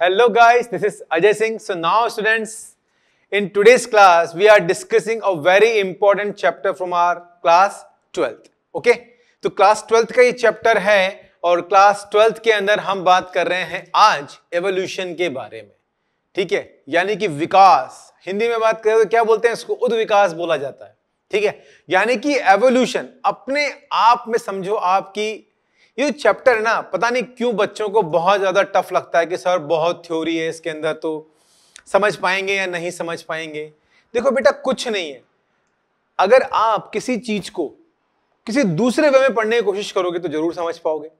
Hello guys, this is Ajay Singh. So now students, in today's class, we are discussing a very important chapter from our class 12th. Okay? तो class 12th का ये chapter है और class 12th के अंदर हम बात कर रहे हैं आज एवोल्यूशन के बारे में ठीक है यानी कि विकास हिंदी में बात करें तो क्या बोलते हैं इसको उद विकास बोला जाता है ठीक है यानी कि एवोल्यूशन अपने आप में समझो आपकी ये चैप्टर ना पता नहीं क्यों बच्चों को बहुत ज़्यादा टफ लगता है कि सर बहुत थ्योरी है इसके अंदर तो समझ पाएंगे या नहीं समझ पाएंगे देखो बेटा कुछ नहीं है अगर आप किसी चीज़ को किसी दूसरे वे में पढ़ने की कोशिश करोगे तो ज़रूर समझ पाओगे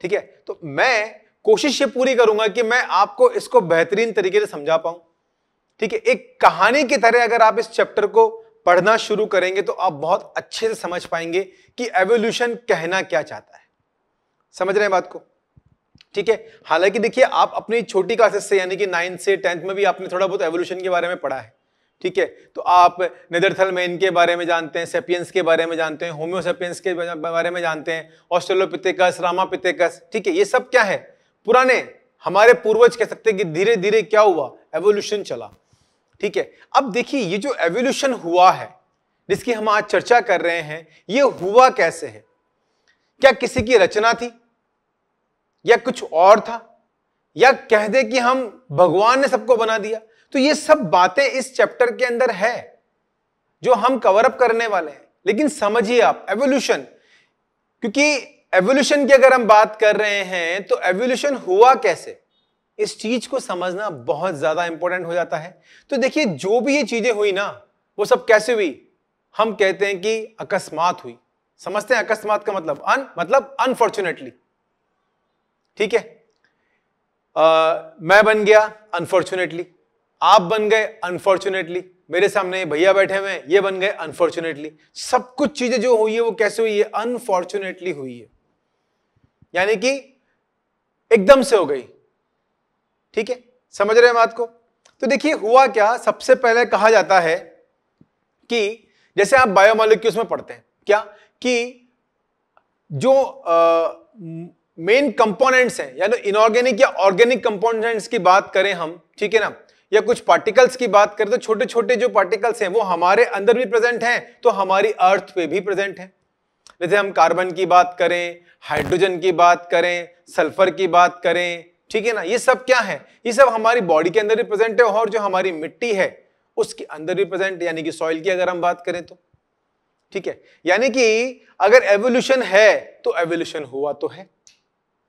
ठीक है तो मैं कोशिश ये पूरी करूंगा कि मैं आपको इसको बेहतरीन तरीके से समझा पाऊँ ठीक है एक कहानी की तरह अगर आप इस चैप्टर को पढ़ना शुरू करेंगे तो आप बहुत अच्छे से समझ पाएंगे कि एवोल्यूशन कहना क्या चाहता है समझ रहे हैं बात को ठीक है हालांकि देखिए आप अपनी छोटी क्लासेस से यानी कि नाइन्थ से टेंथ में भी आपने थोड़ा बहुत एवोल्यूशन के बारे में पढ़ा है ठीक है तो आप नेदरथल में इनके बारे में जानते हैं सेपियंस के बारे में जानते हैं होम्योसेपियंस के बारे में जानते हैं ऑस्ट्रेलोपिथेकस रामापिथेकस ठीक है ये सब क्या है पुराने हमारे पूर्वज कह सकते हैं कि धीरे धीरे क्या हुआ एवोल्यूशन चला ठीक है अब देखिए ये जो एवोल्यूशन हुआ है जिसकी हम आज चर्चा कर रहे हैं ये हुआ कैसे है क्या किसी की रचना थी या कुछ और था या कह दे कि हम भगवान ने सबको बना दिया तो ये सब बातें इस चैप्टर के अंदर है जो हम कवर अप करने वाले हैं लेकिन समझिए आप एवोल्यूशन क्योंकि एवोल्यूशन की अगर हम बात कर रहे हैं तो एवोल्यूशन हुआ कैसे इस चीज को समझना बहुत ज्यादा इंपॉर्टेंट हो जाता है तो देखिए जो भी ये चीजें हुई ना वो सब कैसे हुई हम कहते हैं कि अकस्मात हुई समझते हैं अकस्मात का मतलब अन मतलब अनफॉर्चुनेटली ठीक है मैं बन गया अनफॉर्चुनेटली आप बन गए अनफॉर्चुनेटली मेरे सामने भैया बैठे हुए ये बन गए अनफॉर्चुनेटली सब कुछ चीजें जो हुई है वो कैसे हुई है अनफॉर्चुनेटली हुई है यानी कि एकदम से हो गई ठीक है समझ रहे हैं बात को तो देखिए हुआ क्या सबसे पहले कहा जाता है कि जैसे आप बायोमोलिक्यूल्स में पढ़ते हैं क्या कि जो मेन कंपोनेंट्स हैं या तो इनऑर्गेनिक या ऑर्गेनिक कंपोनेंट्स की बात करें हम ठीक है ना या कुछ पार्टिकल्स की बात करें तो छोटे छोटे जो पार्टिकल्स हैं वो हमारे अंदर भी प्रेजेंट हैं तो हमारी अर्थ पे भी प्रेजेंट हैं जैसे हम कार्बन की बात करें हाइड्रोजन की बात करें सल्फर की बात करें ठीक है ना ये सब क्या है ये सब हमारी बॉडी के अंदर भी प्रेजेंट है और जो हमारी मिट्टी है उसके अंदर भी प्रेजेंट यानी कि सॉइल की अगर हम बात करें तो ठीक है यानी कि अगर एवोल्यूशन है तो एवोल्यूशन हुआ तो है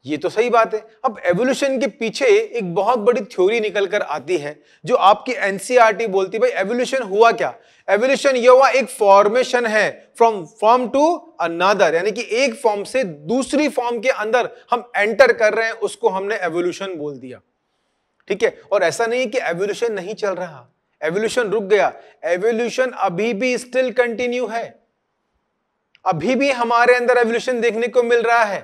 ये तो सही बात है अब एवोल्यूशन के पीछे एक बहुत बड़ी थ्योरी निकल कर आती है जो आपकी एनसीईआरटी e बोलती है भाई एवोल्यूशन हुआ क्या एवोल्यूशन ये हुआ एक फॉर्मेशन है फ्रॉम फॉर्म टू अनादर यानी कि एक फॉर्म से दूसरी फॉर्म के अंदर हम एंटर कर रहे हैं उसको हमने एवोल्यूशन बोल दिया ठीक है और ऐसा नहीं है कि एवोल्यूशन नहीं चल रहा एवोल्यूशन रुक गया एवोल्यूशन अभी भी स्टिल कंटिन्यू है अभी भी हमारे अंदर एवोल्यूशन देखने को मिल रहा है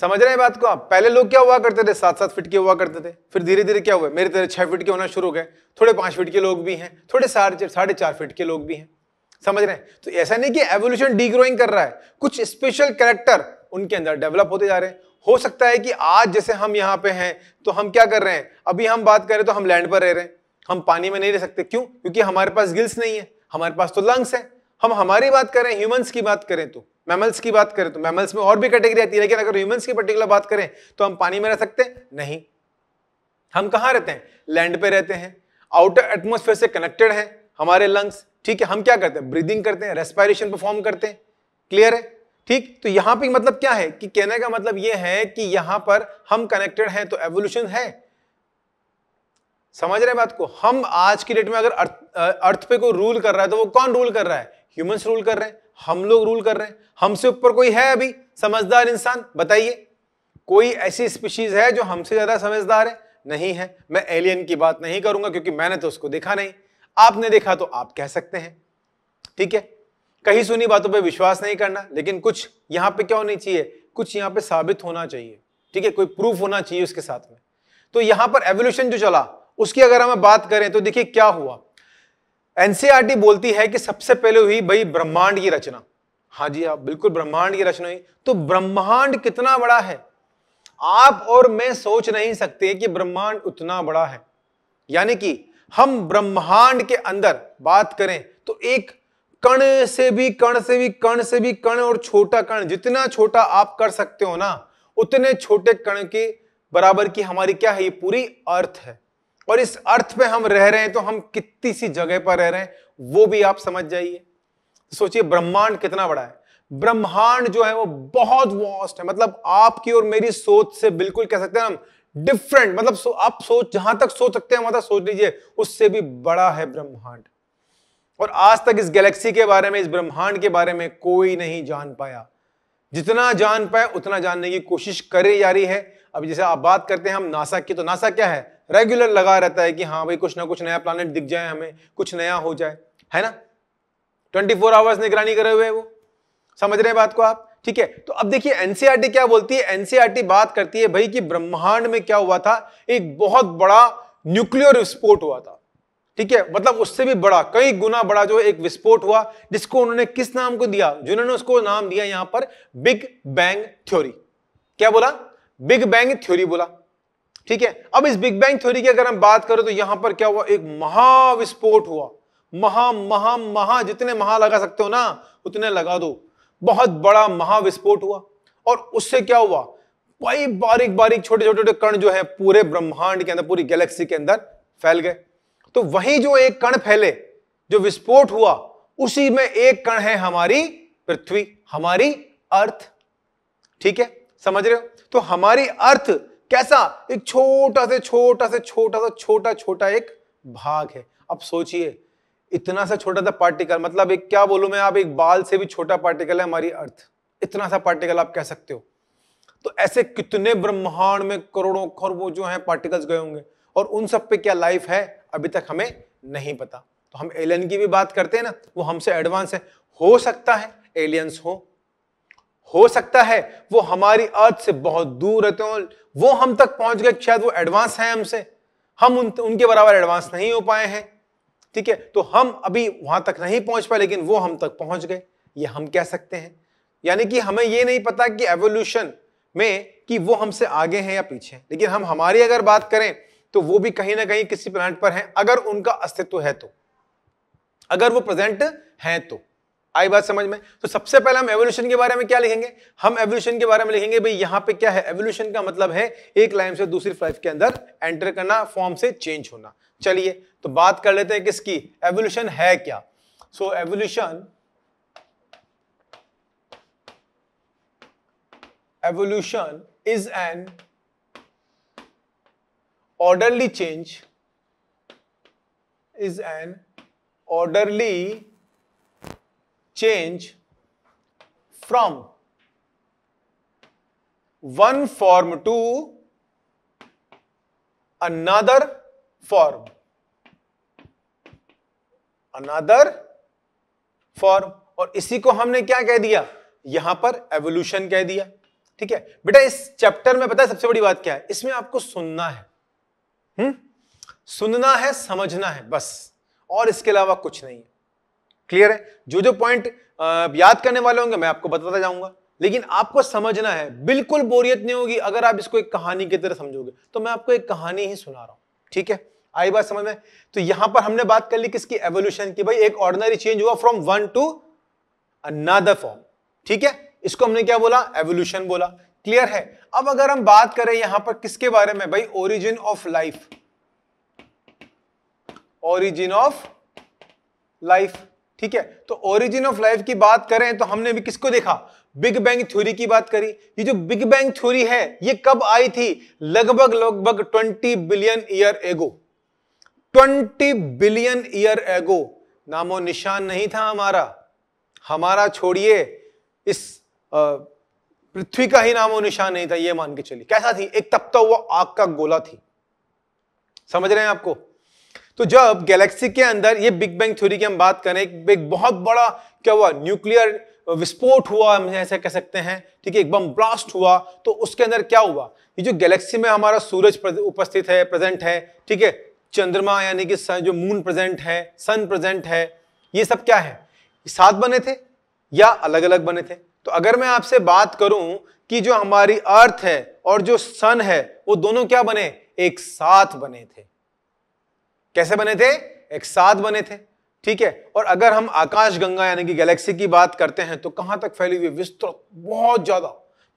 समझ रहे हैं बात को आप पहले लोग क्या हुआ करते थे सात सात फीट के हुआ करते थे फिर धीरे धीरे क्या हुआ मेरे तरह छः फीट के होना शुरू हो गए थोड़े पाँच फीट के लोग भी हैं थोड़े साढ़े साढ़े चार फीट के लोग भी हैं समझ रहे हैं तो ऐसा नहीं कि एवोल्यूशन डीग्रोइंग कर रहा है कुछ स्पेशल कैरेक्टर उनके अंदर डेवलप होते जा रहे हैं हो सकता है कि आज जैसे हम यहाँ पे हैं तो हम क्या कर रहे हैं अभी हम बात करें तो हम लैंड पर रह रहे हैं हम पानी में नहीं रह सकते क्यों क्योंकि हमारे पास गिल्स नहीं है हमारे पास तो लंग्स हैं हम हमारी बात करें ह्यूमंस की बात करें तो मैमल्स की बात करें तो मैमल्स में और भी कैटेगरी आती है लेकिन अगर ह्यूमंस की पर्टिकुलर बात करें तो हम पानी में रह सकते हैं नहीं हम कहाँ रहते हैं लैंड पे रहते हैं आउटर एटमोसफेयर से कनेक्टेड है हमारे लंग्स ठीक है हम क्या करते हैं ब्रीदिंग करते हैं रेस्पायरेशन परफॉर्म करते हैं क्लियर है ठीक तो यहाँ पे मतलब क्या है कि कहने का मतलब ये है कि यहाँ पर हम कनेक्टेड हैं तो एवोल्यूशन है समझ रहे बात को हम आज की डेट में अगर अर्थ, अर्थ पे कोई रूल कर रहा है तो वो कौन रूल कर रहा है ह्यूमंस रूल कर रहे हैं हम लोग रूल कर रहे हैं हमसे ऊपर कोई है अभी समझदार इंसान बताइए कोई ऐसी स्पीशीज है जो हमसे ज्यादा समझदार है नहीं है मैं एलियन की बात नहीं करूंगा क्योंकि मैंने तो उसको देखा नहीं आपने देखा तो आप कह सकते हैं ठीक है कहीं सुनी बातों पर विश्वास नहीं करना लेकिन कुछ यहाँ पे क्या होनी चाहिए कुछ यहाँ पे साबित होना चाहिए ठीक है कोई प्रूफ होना चाहिए उसके साथ में तो यहाँ पर एवोल्यूशन जो चला उसकी अगर हम बात करें तो देखिए क्या हुआ एनसीईआरटी बोलती है कि सबसे पहले हुई भाई ब्रह्मांड की रचना हाँ जी हाँ बिल्कुल ब्रह्मांड की रचना हुई तो ब्रह्मांड कितना बड़ा है आप और मैं सोच नहीं सकते कि ब्रह्मांड उतना बड़ा है यानी कि हम ब्रह्मांड के अंदर बात करें तो एक कण से भी कण से भी कण से भी कण और छोटा कण जितना छोटा आप कर सकते हो ना उतने छोटे कण के बराबर की हमारी क्या है ये पूरी अर्थ है और इस अर्थ पे हम रह रहे हैं तो हम कितनी सी जगह पर रह रहे हैं वो भी आप समझ जाइए सोचिए ब्रह्मांड कितना बड़ा है ब्रह्मांड जो है वो बहुत वॉस्ट है मतलब आपकी और मेरी सोच से बिल्कुल कह सकते हैं हम डिफरेंट मतलब सो, आप सोच जहां तक सोच सकते हैं वहां तक सोच लीजिए उससे भी बड़ा है ब्रह्मांड और आज तक इस गैलेक्सी के बारे में इस ब्रह्मांड के बारे में कोई नहीं जान पाया जितना जान पाए उतना जानने की कोशिश करे जा रही है अब जैसे आप बात करते हैं हम नासा की तो नासा क्या है रेगुलर लगा रहता है कि हाँ भाई कुछ ना कुछ नया प्लानट दिख जाए हमें कुछ नया हो जाए है ना ट्वेंटी फोर आवर्स निगरानी करे हुए है वो समझ रहे हैं बात को आप ठीक है तो अब देखिए एनसीआरटी e क्या बोलती है एनसीआरटी e बात करती है भाई कि ब्रह्मांड में क्या हुआ था एक बहुत बड़ा न्यूक्लियर विस्फोट हुआ था ठीक है मतलब उससे भी बड़ा कई गुना बड़ा जो एक विस्फोट हुआ जिसको उन्होंने किस नाम को दिया जिन्होंने उसको नाम दिया यहां पर बिग बैंग थ्योरी क्या बोला बिग बैंग थ्योरी बोला ठीक है अब इस बिग बैंग थ्योरी की अगर हम बात करें तो यहां पर क्या हुआ एक महाविस्फोट हुआ महा महा महा जितने महा लगा सकते हो ना उतने लगा दो बहुत बड़ा महाविस्फोट हुआ और उससे क्या हुआ कई बारीक बारीक छोटे छोटे छोटे कण जो है पूरे ब्रह्मांड के अंदर पूरी गैलेक्सी के अंदर फैल गए तो वही जो एक कण फैले जो विस्फोट हुआ उसी में एक कण है हमारी पृथ्वी हमारी अर्थ ठीक है समझ रहे हो तो हमारी अर्थ कैसा एक छोटा से छोटा से छोटा सा छोटा छोटा एक भाग है अब सोचिए इतना सा छोटा सा पार्टिकल मतलब एक क्या बोलूं मैं आप एक बाल से भी छोटा पार्टिकल है हमारी अर्थ इतना सा पार्टिकल आप कह सकते हो तो ऐसे कितने ब्रह्मांड में करोड़ों खरबों जो हैं पार्टिकल्स गए होंगे और उन सब पे क्या लाइफ है अभी तक हमें नहीं पता तो हम एलियन की भी बात करते हैं ना वो हमसे एडवांस है हो सकता है एलियंस हो हो सकता है वो हमारी अर्थ से बहुत दूर रहते हो वो हम तक पहुंच गए शायद वो एडवांस है हमसे हम उन, उनके बराबर एडवांस नहीं हो पाए हैं ठीक है तो हम अभी वहां तक नहीं पहुंच पाए लेकिन वो हम तक पहुंच गए ये हम कह सकते हैं यानी कि हमें ये नहीं पता कि एवोल्यूशन में कि वो हमसे आगे हैं या पीछे लेकिन हम हमारी अगर बात करें तो वो भी कहीं ना कहीं किसी प्लानट पर हैं अगर उनका अस्तित्व है तो अगर वो प्रेजेंट हैं तो आई बात समझ में तो सबसे पहले हम एवोल्यूशन के बारे में क्या लिखेंगे हम एवोल्यूशन के बारे में लिखेंगे भाई यहाँ पे क्या है एवोल्यूशन का मतलब है एक लाइफ से दूसरी फ्लाइफ के अंदर एंटर करना फॉर्म से चेंज होना चलिए तो बात कर लेते हैं किसकी एवोल्यूशन है क्या so evolution evolution is an orderly change is an orderly change from one form to another form another form और इसी को हमने क्या कह दिया यहां पर एवोल्यूशन कह दिया ठीक है बेटा इस चैप्टर में पता है सबसे बड़ी बात क्या है इसमें आपको सुनना है हम्म सुनना है समझना है बस और इसके अलावा कुछ नहीं है क्लियर है जो जो पॉइंट याद करने वाले होंगे मैं आपको बताता जाऊंगा लेकिन आपको समझना है बिल्कुल बोरियत नहीं होगी अगर आप इसको एक कहानी की तरह समझोगे तो मैं आपको एक कहानी ही सुना रहा हूं ठीक है आई बात समझ में तो यहां पर हमने बात कर ली किसकी एवोल्यूशन की भाई एक ऑर्डनरी चेंज हुआ from one to another form ठीक है इसको हमने क्या बोला एवोल्यूशन बोला क्लियर है अब अगर हम बात करें यहां पर किसके बारे में भाई origin of life origin of life ठीक है तो ओरिजिन ऑफ लाइफ की बात करें तो हमने भी किसको देखा बिग बैंग थ्योरी की बात करी ये जो बिग बैंग थ्योरी है ये कब आई थी लगभग लगभग 20 बिलियन ईयर एगो 20 बिलियन ईयर एगो नामो निशान नहीं था हमारा हमारा छोड़िए इस पृथ्वी का ही नामो निशान नहीं था ये मान के चलिए कैसा थी एक तपता हुआ आग का गोला थी समझ रहे हैं आपको तो जब गैलेक्सी के अंदर ये बिग बैंग थ्योरी की हम बात करें एक बहुत बड़ा क्या हुआ न्यूक्लियर विस्फोट हुआ हम ऐसा कह सकते हैं ठीक है एक बम ब्लास्ट हुआ तो उसके अंदर क्या हुआ ये जो गैलेक्सी में हमारा सूरज उपस्थित है प्रेजेंट है ठीक है चंद्रमा यानी कि जो मून प्रेजेंट है सन प्रेजेंट है ये सब क्या है साथ बने थे या अलग अलग बने थे तो अगर मैं आपसे बात करूं कि जो हमारी अर्थ है और जो सन है वो दोनों क्या बने एक साथ बने थे कैसे बने थे एक साथ बने थे ठीक है और अगर हम आकाश गंगा यानी कि गैलेक्सी की बात करते हैं तो कहां तक फैली हुई विस्तृत बहुत ज्यादा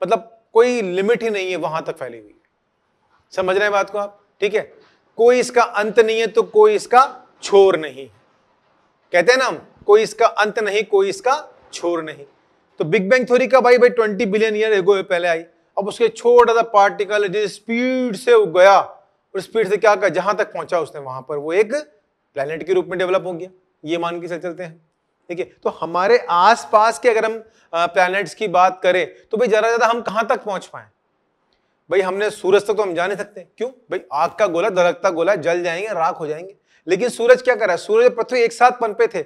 मतलब कोई लिमिट ही नहीं है वहां तक फैली हुई समझ रहे हैं बात को आप ठीक है कोई इसका अंत नहीं है तो कोई इसका छोर नहीं कहते हैं ना हम कोई इसका अंत नहीं कोई इसका छोर नहीं तो बिग बैंग थ्योरी का भाई भाई ट्वेंटी बिलियन ईयर एगो पहले आई अब उसके छोटा सा पार्टिकल जिस स्पीड से गया और स्पीड से क्या कर जहां तक पहुंचा उसने वहां पर वो एक प्लैनेट के रूप में डेवलप हो गया ये मान के चल चलते हैं ठीक है तो हमारे आसपास के अगर हम प्लैनेट्स की बात करें तो भाई ज़्यादा ज़्यादा हम कहाँ तक पहुंच पाए भाई हमने सूरज तक तो हम जा नहीं सकते क्यों भाई आग का गोला दरकता गोला जल जाएंगे राख हो जाएंगे लेकिन सूरज क्या कर रहा है सूरज पृथ्वी एक साथ पनपे थे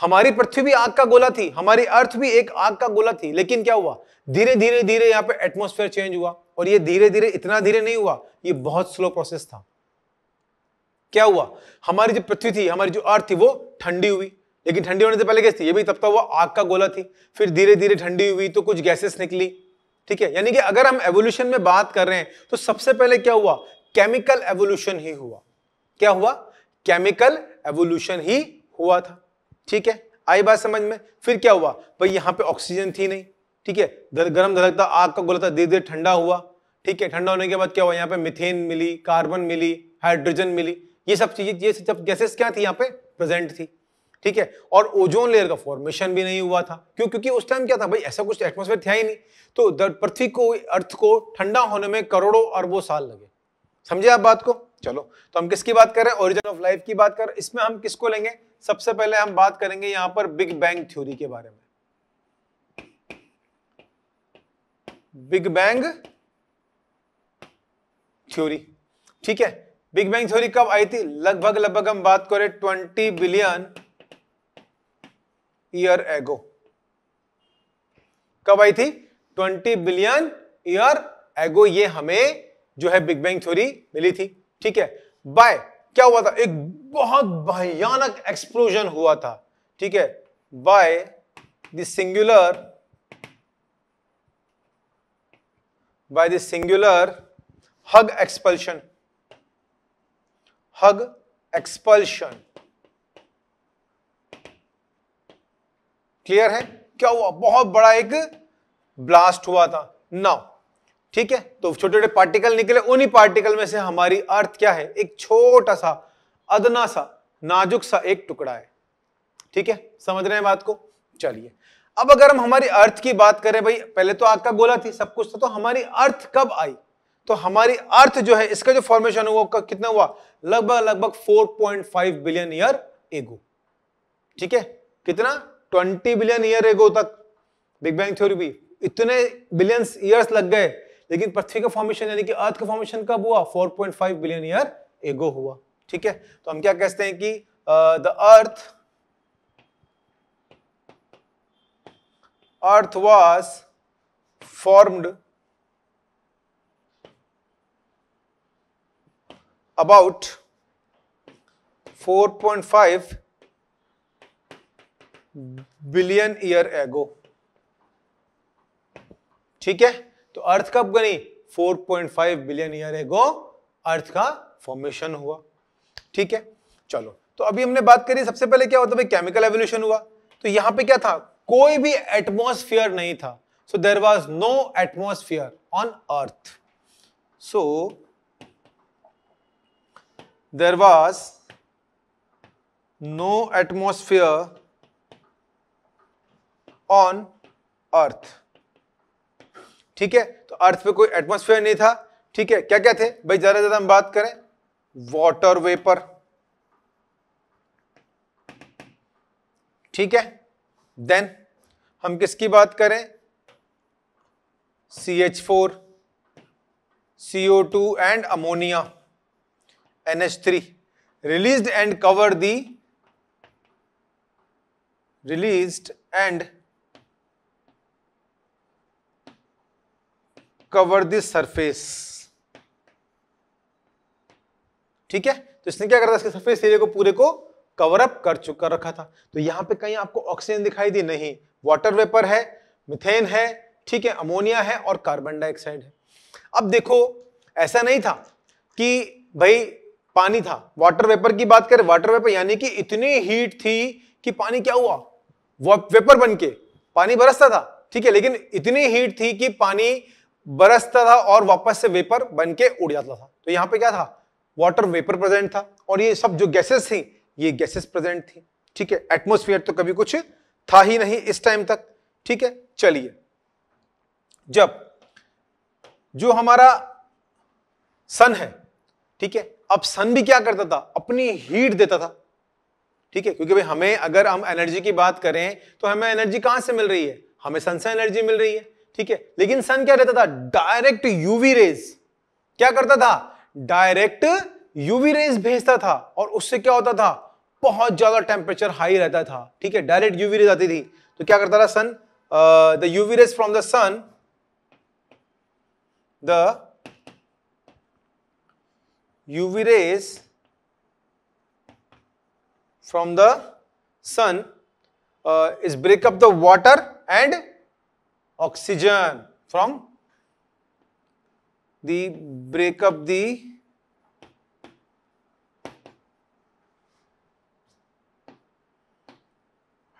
हमारी पृथ्वी भी आग का गोला थी हमारी अर्थ भी एक आग का गोला थी लेकिन क्या हुआ धीरे धीरे धीरे यहाँ पे एटमोस्फेयर चेंज हुआ और ये धीरे धीरे इतना धीरे नहीं हुआ ये बहुत स्लो प्रोसेस था क्या हुआ हमारी जो पृथ्वी थी हमारी जो अर्थ थी वो ठंडी हुई लेकिन ठंडी होने से पहले कैसे थी ये भी तब तक वो आग का गोला थी फिर धीरे धीरे ठंडी हुई तो कुछ गैसेस निकली ठीक है यानी कि अगर हम एवोल्यूशन में बात कर रहे हैं तो सबसे पहले क्या हुआ केमिकल एवोल्यूशन ही हुआ क्या हुआ केमिकल एवोल्यूशन ही हुआ था ठीक है आई बात समझ में फिर क्या हुआ भाई यहां पे ऑक्सीजन थी नहीं ठीक है गर्म धड़कता आग का गोला था धीरे धीरे ठंडा हुआ ठीक है ठंडा होने के बाद क्या हुआ यहाँ पे मिथेन मिली कार्बन मिली हाइड्रोजन मिली ये सब चीजें ये सब गैसेस क्या थी यहाँ पे प्रेजेंट थी ठीक है और ओजोन लेयर का फॉर्मेशन भी नहीं हुआ था क्यों क्योंकि उस टाइम क्या था भाई ऐसा कुछ एटमोसफेयर था ही नहीं तो पृथ्वी को अर्थ को ठंडा होने में करोड़ों अरबों साल लगे समझे आप बात को चलो तो हम किसकी बात कर रहे हैं ओरिजिन ऑफ लाइफ की बात कर इसमें हम किसको लेंगे सबसे पहले हम बात करेंगे यहाँ पर बिग बैंग थ्योरी के बारे में बिग बैंग थ्योरी ठीक है बिग बैंग थ्योरी कब आई थी लगभग लगभग हम बात करें ट्वेंटी बिलियन ईयर एगो कब आई थी ट्वेंटी बिलियन ईयर एगो ये हमें जो है बिग बैंग थ्योरी मिली थी ठीक है बाय क्या हुआ था एक बहुत भयानक एक्सप्लोजन हुआ था ठीक है by the singular by the singular hug expulsion hug expulsion clear है क्या हुआ बहुत बड़ा एक ब्लास्ट हुआ था नाउ ठीक है तो छोटे छोटे पार्टिकल निकले उन्हीं पार्टिकल में से हमारी अर्थ क्या है एक छोटा सा अदना सा नाजुक सा एक टुकड़ा है ठीक है समझ रहे हैं बात को चलिए अब अगर हम हमारी अर्थ की बात करें भाई पहले तो आग का गोला थी सब कुछ था तो हमारी अर्थ कब आई तो हमारी अर्थ जो है इसका जो फॉर्मेशन हुआ कितना हुआ लगभग लगभग 4.5 बिलियन ईयर एगो ठीक है कितना 20 बिलियन ईयर एगो तक बिग बैंग थ्योरी भी इतने बिलियन ईयर्स लग गए लेकिन पृथ्वी का फॉर्मेशन यानी कि अर्थ का फॉर्मेशन कब हुआ 4.5 बिलियन ईयर एगो हुआ ठीक है तो हम क्या कहते हैं कि the earth earth was formed about 4.5 billion year ago ठीक है तो अर्थ कब बनी 4.5 बिलियन ईयर एगो अर्थ का फॉर्मेशन हुआ ठीक है चलो तो अभी हमने बात करी सबसे पहले क्या होता है केमिकल एवोल्यूशन हुआ तो यहां पे क्या था कोई भी एटमोसफियर नहीं था so there was no atmosphere on earth so there was no atmosphere on earth ठीक है तो अर्थ पे कोई एटमोसफियर नहीं था ठीक है क्या क्या थे भाई ज्यादा ज्यादा हम बात करें वाटर वेपर ठीक है देन हम किसकी बात करें C H four C O two and ammonia N H three release and cover the release and cover the surface ठीक है तो इसने क्या है इसके सरफेस एरिया को पूरे को कवरअप कर चुका रखा था तो यहाँ पे कहीं आपको ऑक्सीजन दिखाई दी नहीं वाटर वेपर है मिथेन है ठीक है अमोनिया है और कार्बन डाइऑक्साइड है अब देखो ऐसा नहीं था कि भाई पानी था वाटर वेपर की बात करें वाटर वेपर यानी कि इतनी हीट थी कि पानी क्या हुआ वेपर बन के पानी बरसता था ठीक है लेकिन इतनी हीट थी कि पानी बरसता था और वापस से वेपर बन के उड़ जाता था तो यहाँ पे क्या था वाटर वेपर प्रेजेंट था और ये सब जो गैसेस थी ये गैसेस प्रेजेंट थी ठीक है एटमोस्फियर तो कभी कुछ था ही नहीं इस टाइम तक ठीक है चलिए जब जो हमारा सन है ठीक है अब सन भी क्या करता था अपनी हीट देता था ठीक है क्योंकि भाई हमें अगर हम एनर्जी की बात करें तो हमें एनर्जी कहां से मिल रही है हमें सन से एनर्जी मिल रही है ठीक है लेकिन सन क्या रहता था डायरेक्ट यूवी रेज क्या करता था डायरेक्ट यूवी रेज भेजता था और उससे क्या होता था बहुत ज़्यादा टेम्परेचर हाई रहता था ठीक है डायरेक्ट यूवी रेज आती थी तो क्या करता था sun the UV rays from the sun the UV rays from the sun is is the water and oxygen from oxygen from the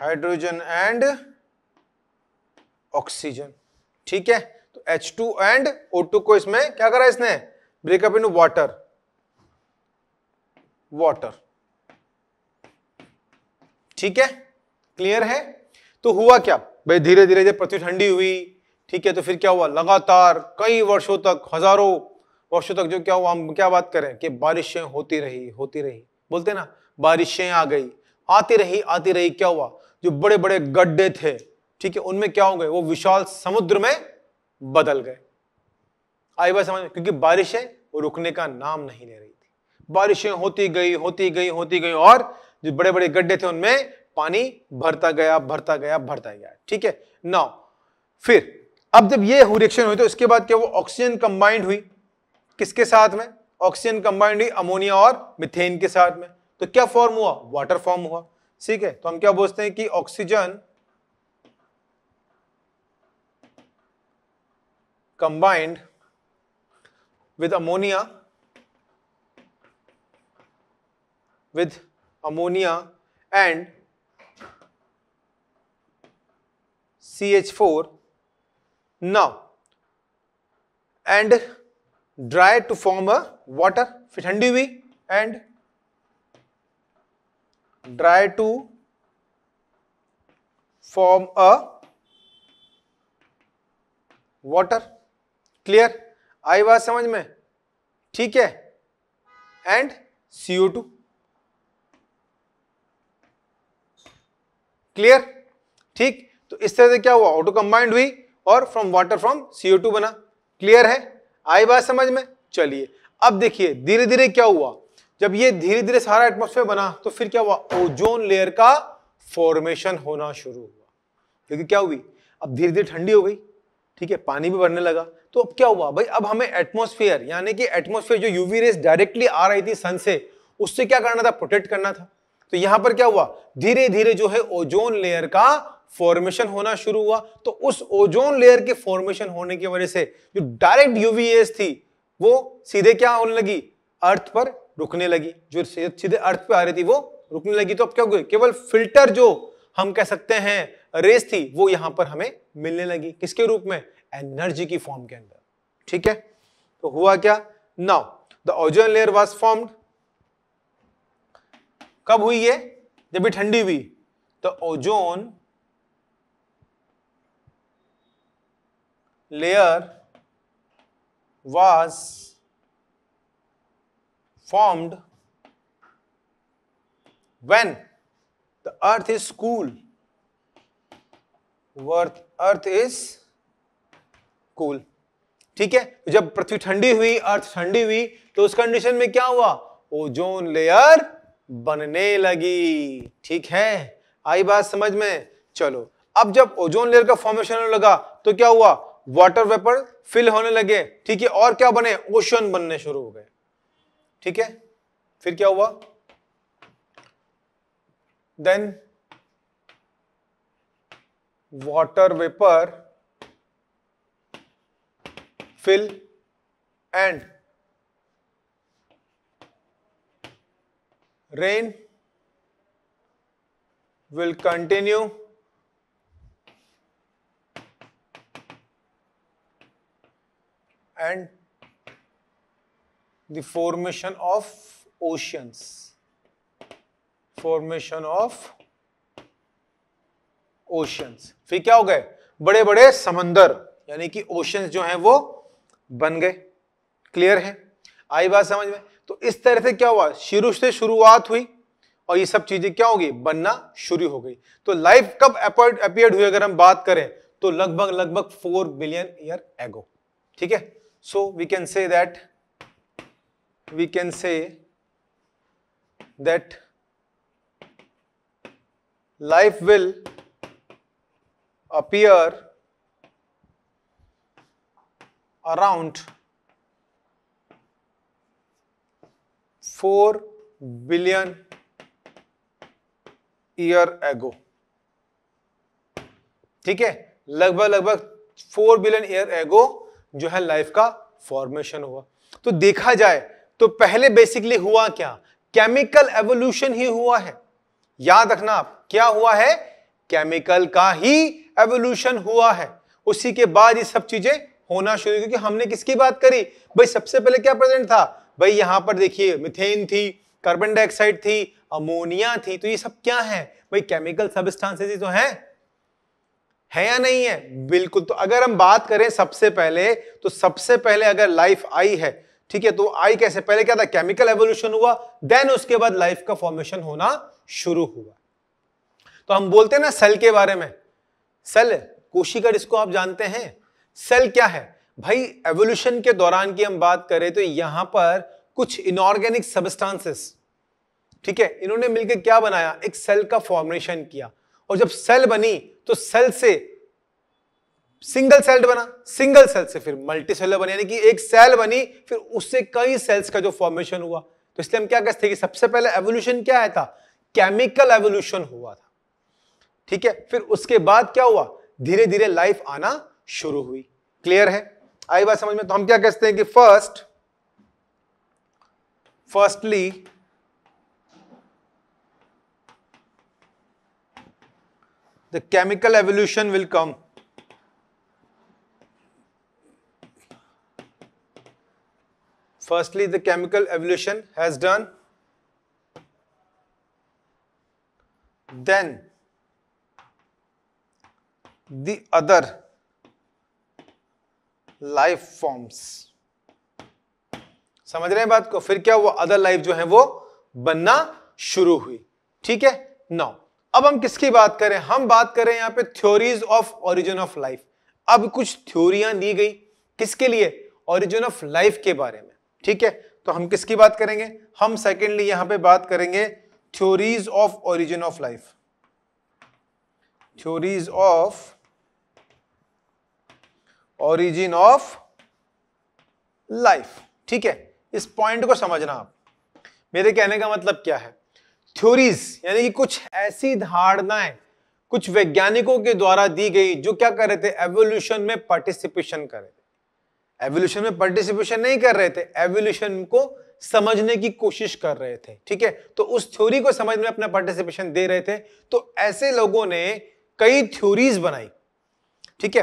hydrogen and oxygen ठीक है तो H2 एंड टू को इसमें क्या करा इसने ब्रेकअप इन वाटर वाटर ठीक है क्लियर है तो हुआ क्या भाई धीरे धीरे जब पृथ्वी ठंडी हुई ठीक है तो फिर क्या हुआ लगातार कई वर्षों तक हजारों वर्षों तक जो क्या हुआ हम क्या बात करें कि बारिशें होती रही होती रही बोलते ना बारिशें आ गई आती रही आती रही क्या हुआ जो बड़े बड़े गड्ढे थे ठीक है उनमें क्या हो गए वो विशाल समुद्र में बदल गए आई बात समझ क्योंकि बारिशें वो रुकने का नाम नहीं ले रही थी बारिशें होती गई होती गई होती गई और जो बड़े बड़े गड्ढे थे उनमें पानी भरता गया भरता गया भरता गया ठीक है ना फिर अब जब ये रिएक्शन हुई तो इसके बाद क्या वो ऑक्सीजन कंबाइंड हुई किसके साथ में ऑक्सीजन कंबाइंड हुई अमोनिया और मिथेन के साथ में तो क्या फॉर्म हुआ वाटर फॉर्म हुआ ठीक है तो हम क्या बोलते हैं कि oxygen combined with ammonia with ammonia and C H four now and dry to form a water फिर ठंडी हुई and dry to form a water clear आई बात समझ में ठीक है एंड सीओ टू क्लियर ठीक तो इस तरह से क्या हुआ ऑटो कंबाइंड हुई और from water from CO two बना क्लियर है आई बात समझ में चलिए अब देखिए धीरे धीरे क्या हुआ जब ये धीरे धीरे सारा एटमोसफेयर बना तो फिर क्या हुआ ओजोन लेयर का फॉर्मेशन होना शुरू हुआ क्योंकि क्या हुई अब धीरे धीरे ठंडी हो गई ठीक है पानी भी बढ़ने लगा तो अब क्या हुआ भाई अब हमें एटमोसफियर यानी कि एटमोसफियर जो यूवी रेस डायरेक्टली आ रही थी सन से उससे क्या करना था प्रोटेक्ट करना था तो यहां पर क्या हुआ धीरे धीरे जो है ओजोन लेयर का फॉर्मेशन होना शुरू हुआ तो उस ओजोन लेयर के फॉर्मेशन होने की वजह से जो डायरेक्ट यूवीएस थी वो सीधे क्या होने लगी अर्थ पर रुकने लगी जो सीधे अर्थ पे आ रही थी वो रुकने लगी तो अब क्या हुए केवल फिल्टर जो हम कह सकते हैं रेस थी वो यहां पर हमें मिलने लगी किसके रूप में एनर्जी की फॉर्म के अंदर ठीक है तो हुआ क्या now the ozone layer was formed कब हुई ये जब भी ठंडी हुई तो ozone layer was formed when the earth is cool earth, earth is cool ठीक है जब पृथ्वी ठंडी हुई अर्थ ठंडी हुई तो उस कंडीशन में क्या हुआ ओजोन लेयर बनने लगी ठीक है आई बात समझ में चलो अब जब ओजोन लेयर का फॉर्मेशन होने लगा तो क्या हुआ वाटर वेपर फिल होने लगे ठीक है और क्या बने ओशन बनने शुरू हो गए ठीक है फिर क्या हुआ then water vapour fill and rain will continue and the formation of oceans formation of oceans फिर क्या हो गए बड़े बड़े समंदर यानी कि ओशंस जो हैं वो बन गए क्लियर है आई बात समझ में तो इस तरह से क्या हुआ शुरू से शुरुआत हुई और ये सब चीजें क्या होगी बनना शुरू हो गई तो लाइफ कब अपियर हुई अगर हम बात करें तो लगभग लगभग फोर बिलियन ईयर एगो ठीक है so we can say that we can say that life will appear around 4 billion year ago ठीक है लगभग लगभग 4 बिलियन ईयर एगो जो है लाइफ का फॉर्मेशन हुआ तो देखा जाए तो पहले बेसिकली हुआ क्या केमिकल एवोल्यूशन ही हुआ है याद रखना आप क्या हुआ है केमिकल का ही एवोल्यूशन हुआ है उसी के बाद ये सब चीजें होना शुरू क्योंकि हमने किसकी बात करी भाई सबसे पहले क्या प्रेजेंट था भाई यहां पर देखिए मिथेन थी कार्बन डाइऑक्साइड थी अमोनिया थी तो ये सब क्या है भाई केमिकल सबस्टांसेस तो हैं है या नहीं है बिल्कुल तो अगर हम बात करें सबसे पहले तो सबसे पहले अगर लाइफ आई है ठीक है तो आई कैसे पहले क्या था केमिकल एवोल्यूशन हुआ देन उसके बाद लाइफ का फॉर्मेशन होना शुरू हुआ तो हम बोलते हैं ना सेल के बारे में सेल कोशिका जिसको आप जानते हैं सेल क्या है भाई एवोल्यूशन के दौरान की हम बात करें तो यहां पर कुछ इनऑर्गेनिक सबस्टांसेस ठीक है इन्होंने मिलकर क्या बनाया एक सेल का फॉर्मेशन किया और जब सेल बनी तो सेल से सिंगल सेल्ड बना सिंगल सेल से फिर मल्टी सेलर बने यानी कि एक सेल बनी फिर उससे कई सेल्स का जो फॉर्मेशन हुआ तो इसलिए हम क्या कहते हैं कि सबसे पहले एवोल्यूशन क्या आया था केमिकल एवोल्यूशन हुआ था ठीक है फिर उसके बाद क्या हुआ धीरे धीरे लाइफ आना शुरू हुई क्लियर है आई बात समझ में तो हम क्या कहते हैं कि first firstly the chemical evolution will come firstly the chemical evolution has done then the other life forms समझ रहे हैं बात को फिर क्या वो अदर लाइफ जो है वो बनना शुरू हुई ठीक है नौ अब हम किसकी बात करें हम बात करें यहां पे theories of origin of life अब कुछ थ्योरियां दी गई किसके लिए ओरिजिन ऑफ लाइफ के बारे में ठीक है तो हम किसकी बात करेंगे हम सेकेंडली यहां पे बात करेंगे theories of origin of life theories of origin of life ठीक है इस पॉइंट को समझना आप मेरे कहने का मतलब क्या है थ्योरीज यानी कि कुछ ऐसी धारणाएं कुछ वैज्ञानिकों के द्वारा दी गई जो क्या कर रहे थे एवोल्यूशन में पार्टिसिपेशन करे एवोल्यूशन में पार्टिसिपेशन नहीं कर रहे थे एवोल्यूशन को समझने की कोशिश कर रहे थे ठीक है तो उस थ्योरी को समझ में अपना पार्टिसिपेशन दे रहे थे तो ऐसे लोगों ने कई थ्योरीज बनाई ठीक है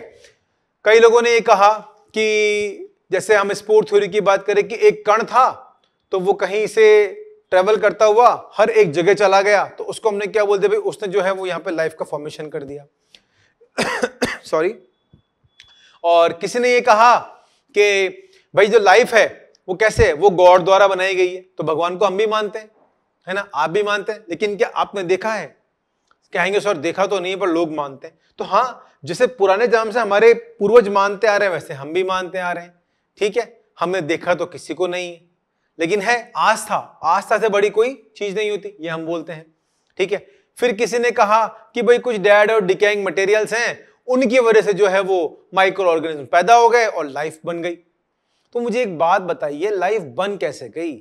कई लोगों ने ये कहा कि जैसे हम स्पोर्ट थ्योरी की बात करें कि एक कण था तो वो कहीं से ट्रेवल करता हुआ हर एक जगह चला गया तो उसको हमने क्या बोलते भाई उसने जो है वो यहाँ पे लाइफ का फॉर्मेशन कर दिया सॉरी और किसी ने ये कहा कि भाई जो लाइफ है वो कैसे है वो गॉड द्वारा बनाई गई है तो भगवान को हम भी मानते हैं है ना आप भी मानते हैं लेकिन क्या आपने देखा है कहेंगे सर देखा तो नहीं पर लोग मानते हैं तो हाँ जैसे पुराने जाम से हमारे पूर्वज मानते आ रहे हैं वैसे हम भी मानते आ रहे हैं ठीक है हमने देखा तो किसी को नहीं है लेकिन है आस्था आस्था से बड़ी कोई चीज नहीं होती ये हम बोलते हैं ठीक है फिर किसी ने कहा कि भाई कुछ डेड और डिकेइंग मटेरियल्स हैं उनकी वजह से जो है वो माइक्रो ऑर्गेनिज्म पैदा हो गए और लाइफ बन गई तो मुझे एक बात बताइए लाइफ बन कैसे गई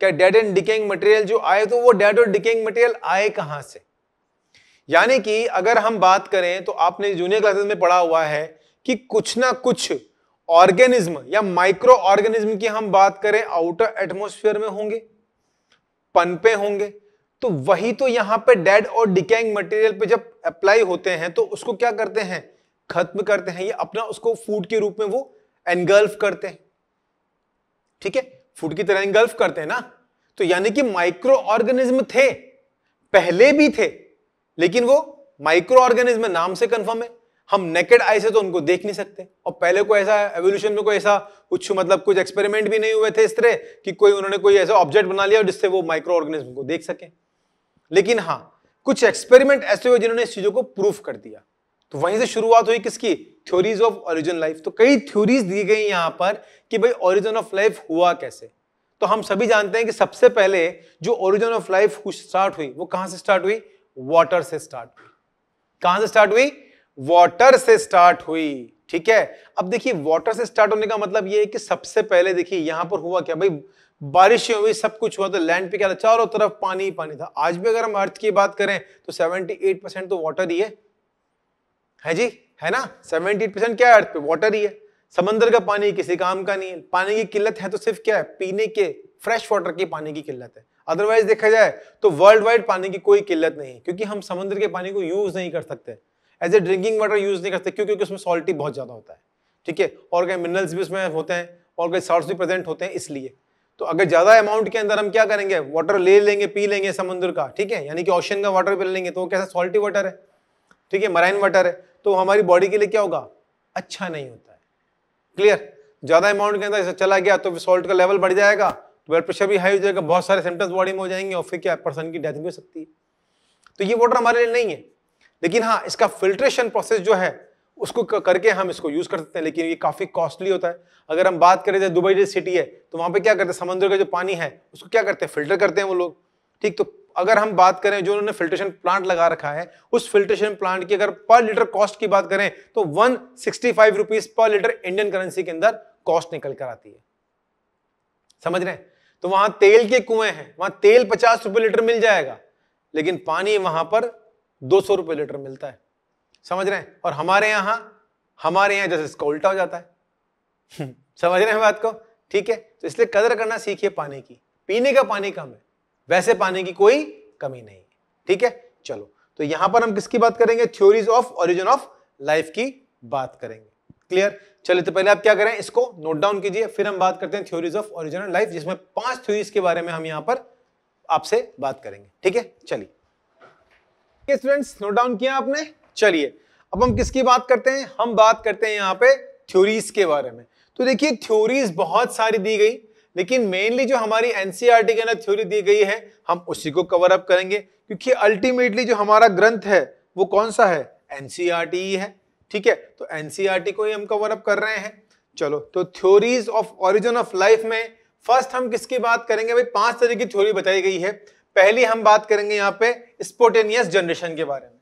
क्या डेड एंड डिकेइंग मटेरियल जो आए तो वो डेड और डिकेइंग मटेरियल आए कहां से यानी कि अगर हम बात करें तो आपने जूनियर क्लासेस में पढ़ा हुआ है कि कुछ ना कुछ ऑर्गेनिज्म या माइक्रो ऑर्गेनिज्म की हम बात करें आउटर एटमोस्फेयर में होंगे पनपे होंगे तो वही तो यहां पर डेड और डिकेइंग मटेरियल पे जब अप्लाई होते हैं तो उसको क्या करते हैं खत्म करते हैं ये अपना उसको फूड के रूप में वो एनगल्फ करते हैं ठीक है फूड की तरह एनगल्फ करते हैं ना तो यानी कि माइक्रो ऑर्गेनिज्म थे पहले भी थे लेकिन वो माइक्रो ऑर्गेनिज्म नाम से कंफर्म है हम नेकेड आई से तो उनको देख नहीं सकते और पहले कोई ऐसा एवोल्यूशन में कोई ऐसा कुछ मतलब कुछ एक्सपेरिमेंट भी नहीं हुए थे इस तरह कि कोई उन्होंने कोई ऐसा ऑब्जेक्ट बना लिया जिससे वो माइक्रो ऑर्गेनिज्म को देख सके लेकिन हाँ कुछ एक्सपेरिमेंट ऐसे हुए जिन्होंने इस चीजों को प्रूफ कर दिया तो वहीं से शुरुआत हुई किसकी थ्योरीज ऑफ ओरिजिन लाइफ तो कई थ्योरीज दी गई यहां पर कि भाई ओरिजिन ऑफ लाइफ हुआ कैसे तो हम सभी जानते हैं कि सबसे पहले जो ओरिजिन ऑफ लाइफ स्टार्ट हुई वो कहां से स्टार्ट हुई वाटर से स्टार्ट हुई कहां से स्टार्ट हुई वाटर से स्टार्ट हुई ठीक है अब देखिए वाटर से स्टार्ट होने का मतलब ये है कि सबसे पहले देखिए यहां पर हुआ क्या भाई बारिशें हुई सब कुछ हुआ तो लैंड पे क्या था चारों तरफ पानी ही पानी था आज भी अगर हम अर्थ की बात करें तो 78 परसेंट तो वाटर ही है है जी है ना 78 परसेंट क्या है अर्थ पे वाटर ही है समंदर का पानी किसी काम का नहीं है पानी की किल्लत है तो सिर्फ क्या है पीने के फ्रेश वाटर के पानी की किल्लत है अदरवाइज देखा जाए तो वर्ल्ड वाइड पानी की कोई किल्लत नहीं है क्योंकि हम समंदर के पानी को यूज नहीं कर सकते as a drinking water use नहीं कर सकते क्यों क्योंकि उसमें सॉल्टी बहुत ज्यादा होता है ठीक है और कई मिनरल्स भी उसमें होते हैं और कई सॉल्ट भी प्रेजेंट होते हैं इसलिए तो अगर ज़्यादा अमाउंट के अंदर हम क्या करेंगे वाटर ले लेंगे पी लेंगे समुद्र का ठीक है यानी कि ओशन का वाटर पी लेंगे तो वो कैसा सॉल्टी वाटर है ठीक है मराइन वाटर है तो हमारी बॉडी के लिए क्या होगा अच्छा नहीं होता है क्लियर ज़्यादा अमाउंट के अंदर चला गया तो सॉल्ट का लेवल बढ़ जाएगा ब्लड प्रेशर भी हाई हो जाएगा बहुत सारे सिम्टम्स बॉडी में हो जाएंगे और फिर क्या पर्सन की डेथ भी हो सकती है तो ये वाटर हमारे लिए नहीं है लेकिन हाँ इसका फिल्ट्रेशन प्रोसेस जो है उसको करके हम इसको यूज़ कर सकते हैं लेकिन ये काफ़ी कॉस्टली होता है अगर हम बात करें जैसे दुबई जैसी सिटी है तो वहाँ पे क्या करते हैं समुद्र का जो पानी है उसको क्या करते हैं फिल्टर करते हैं वो लोग ठीक तो अगर हम बात करें जो उन्होंने फिल्ट्रेशन प्लांट लगा रखा है उस फिल्ट्रेशन प्लांट की अगर पर लीटर कॉस्ट की बात करें तो one sixty five rupees per litre Indian currency के अंदर कॉस्ट निकल कर आती है समझ रहे हैं तो वहां तेल के कुएं हैं वहां तेल पचास रुपए लीटर मिल जाएगा लेकिन पानी वहां पर दो सौ रुपए लीटर मिलता है समझ रहे हैं और हमारे यहां हमारे यहां जैसे इसका उल्टा हो जाता है हम्म, समझ रहे हैं बात को ठीक है तो इसलिए कदर करना सीखिए पानी की पीने का पानी कम है वैसे पानी की कोई कमी नहीं है ठीक है चलो तो यहां पर हम किसकी बात करेंगे theories of origin of life की बात करेंगे क्लियर चलिए तो पहले आप क्या करें इसको नोट डाउन कीजिए फिर हम बात करते हैं थ्योरीज ऑफ ऑरिजिन लाइफ जिसमें पांच थ्योरीज के बारे में हम यहाँ पर आपसे बात करेंगे ठीक है चलिए स्टूडेंट्स नोट डाउन किया आपने चलिए अब हम किसकी बात करते हैं हम बात करते हैं यहाँ पे थ्योरीज के बारे में तो देखिए थ्योरीज बहुत सारी दी गई लेकिन मेनली जो हमारी एनसीआरटी e के अंदर थ्योरी दी गई है हम उसी को कवर अप करेंगे क्योंकि अल्टीमेटली जो हमारा ग्रंथ है वो कौन सा है एनसीआरटी e ही है ठीक है तो एनसीआरटी e को ही हम कवर अप कर रहे हैं चलो तो theories of origin of life में फर्स्ट हम किसकी बात करेंगे भाई पांच तरह की थ्योरी बताई गई है पहली हम बात करेंगे यहाँ पे स्पोटेनियस जनरेशन के बारे में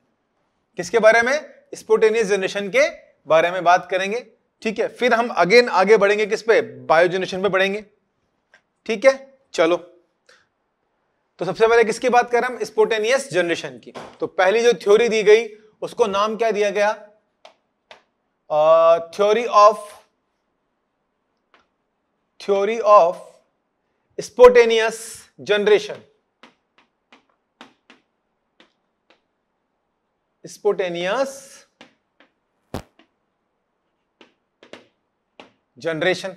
किसके बारे में स्पोटेनियस जनरेशन के बारे में बात करेंगे ठीक है फिर हम अगेन आगे बढ़ेंगे किस पे बायोजेनेशन पे बढ़ेंगे ठीक है चलो तो सबसे पहले किसकी बात कर रहे हम स्पोटेनियस जनरेशन की तो पहली जो थ्योरी दी गई उसको नाम क्या दिया गया theory of theory of spontaneous generation spontaneous generation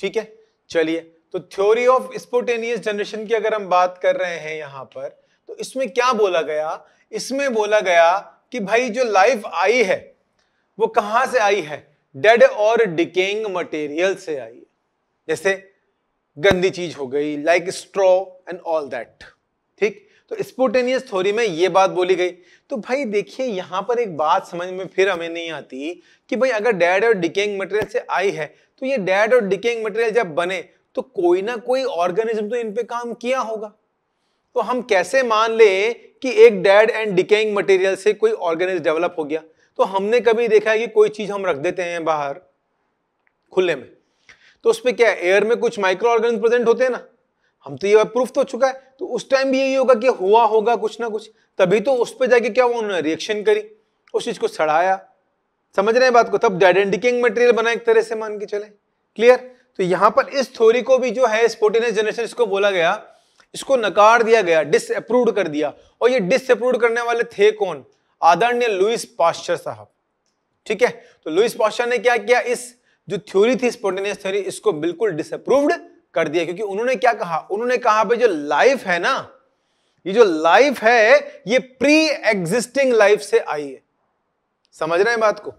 ठीक है चलिए तो थ्योरी ऑफ स्पोटेनियस जनरेशन की अगर हम बात कर रहे हैं यहां पर तो इसमें क्या बोला गया इसमें बोला गया कि भाई जो लाइफ आई है वो कहां से आई है डेड और डिकेंग मटेरियल से आई है जैसे गंदी चीज हो गई like straw and all that ठीक तो स्पोटेनियस थ्योरी में ये बात बोली गई तो भाई देखिए यहाँ पर एक बात समझ में फिर हमें नहीं आती कि भाई अगर डेड और डिकेंग मटेरियल से आई है तो ये डेड और डिकेंग मटेरियल जब बने तो कोई ना कोई ऑर्गेनिज्म तो इन पे काम किया होगा तो हम कैसे मान ले कि एक डेड एंड डिकेइंग मटेरियल से कोई ऑर्गेनिज्म डेवलप हो गया तो हमने कभी देखा है कि कोई चीज़ हम रख देते हैं बाहर खुले में तो उसमें क्या एयर में कुछ माइक्रो ऑर्गेनिज्म प्रेजेंट होते हैं ना हम तो ये प्रूफ तो हो चुका है तो उस टाइम भी यही होगा कि हुआ होगा कुछ ना कुछ तभी तो उस पर जाके क्या हुआ उन्होंने रिएक्शन करी उस चीज को सड़ाया समझ रहे हैं बात को तब डाइडेंटिकिंग मटेरियल बना एक तरह से मान के चले क्लियर तो यहां पर इस थ्योरी को भी जो है स्पोर्टिनस जनरेशन इसको बोला गया इसको नकार दिया गया डिसअप्रूव कर दिया और ये डिसअप्रूव करने वाले थे कौन आदरणीय लुइस पाश्चर साहब ठीक है तो लुइस पाश्चर ने क्या किया इस जो थ्योरी थी स्पोर्टेनियस थ्योरी इसको बिल्कुल डिसअप्रूव्ड कर दिया क्योंकि उन्होंने क्या कहा उन्होंने कहा भाई जो लाइफ है ना ये जो लाइफ है ये प्री एग्जिस्टिंग लाइफ से आई है समझ रहे हैं बात को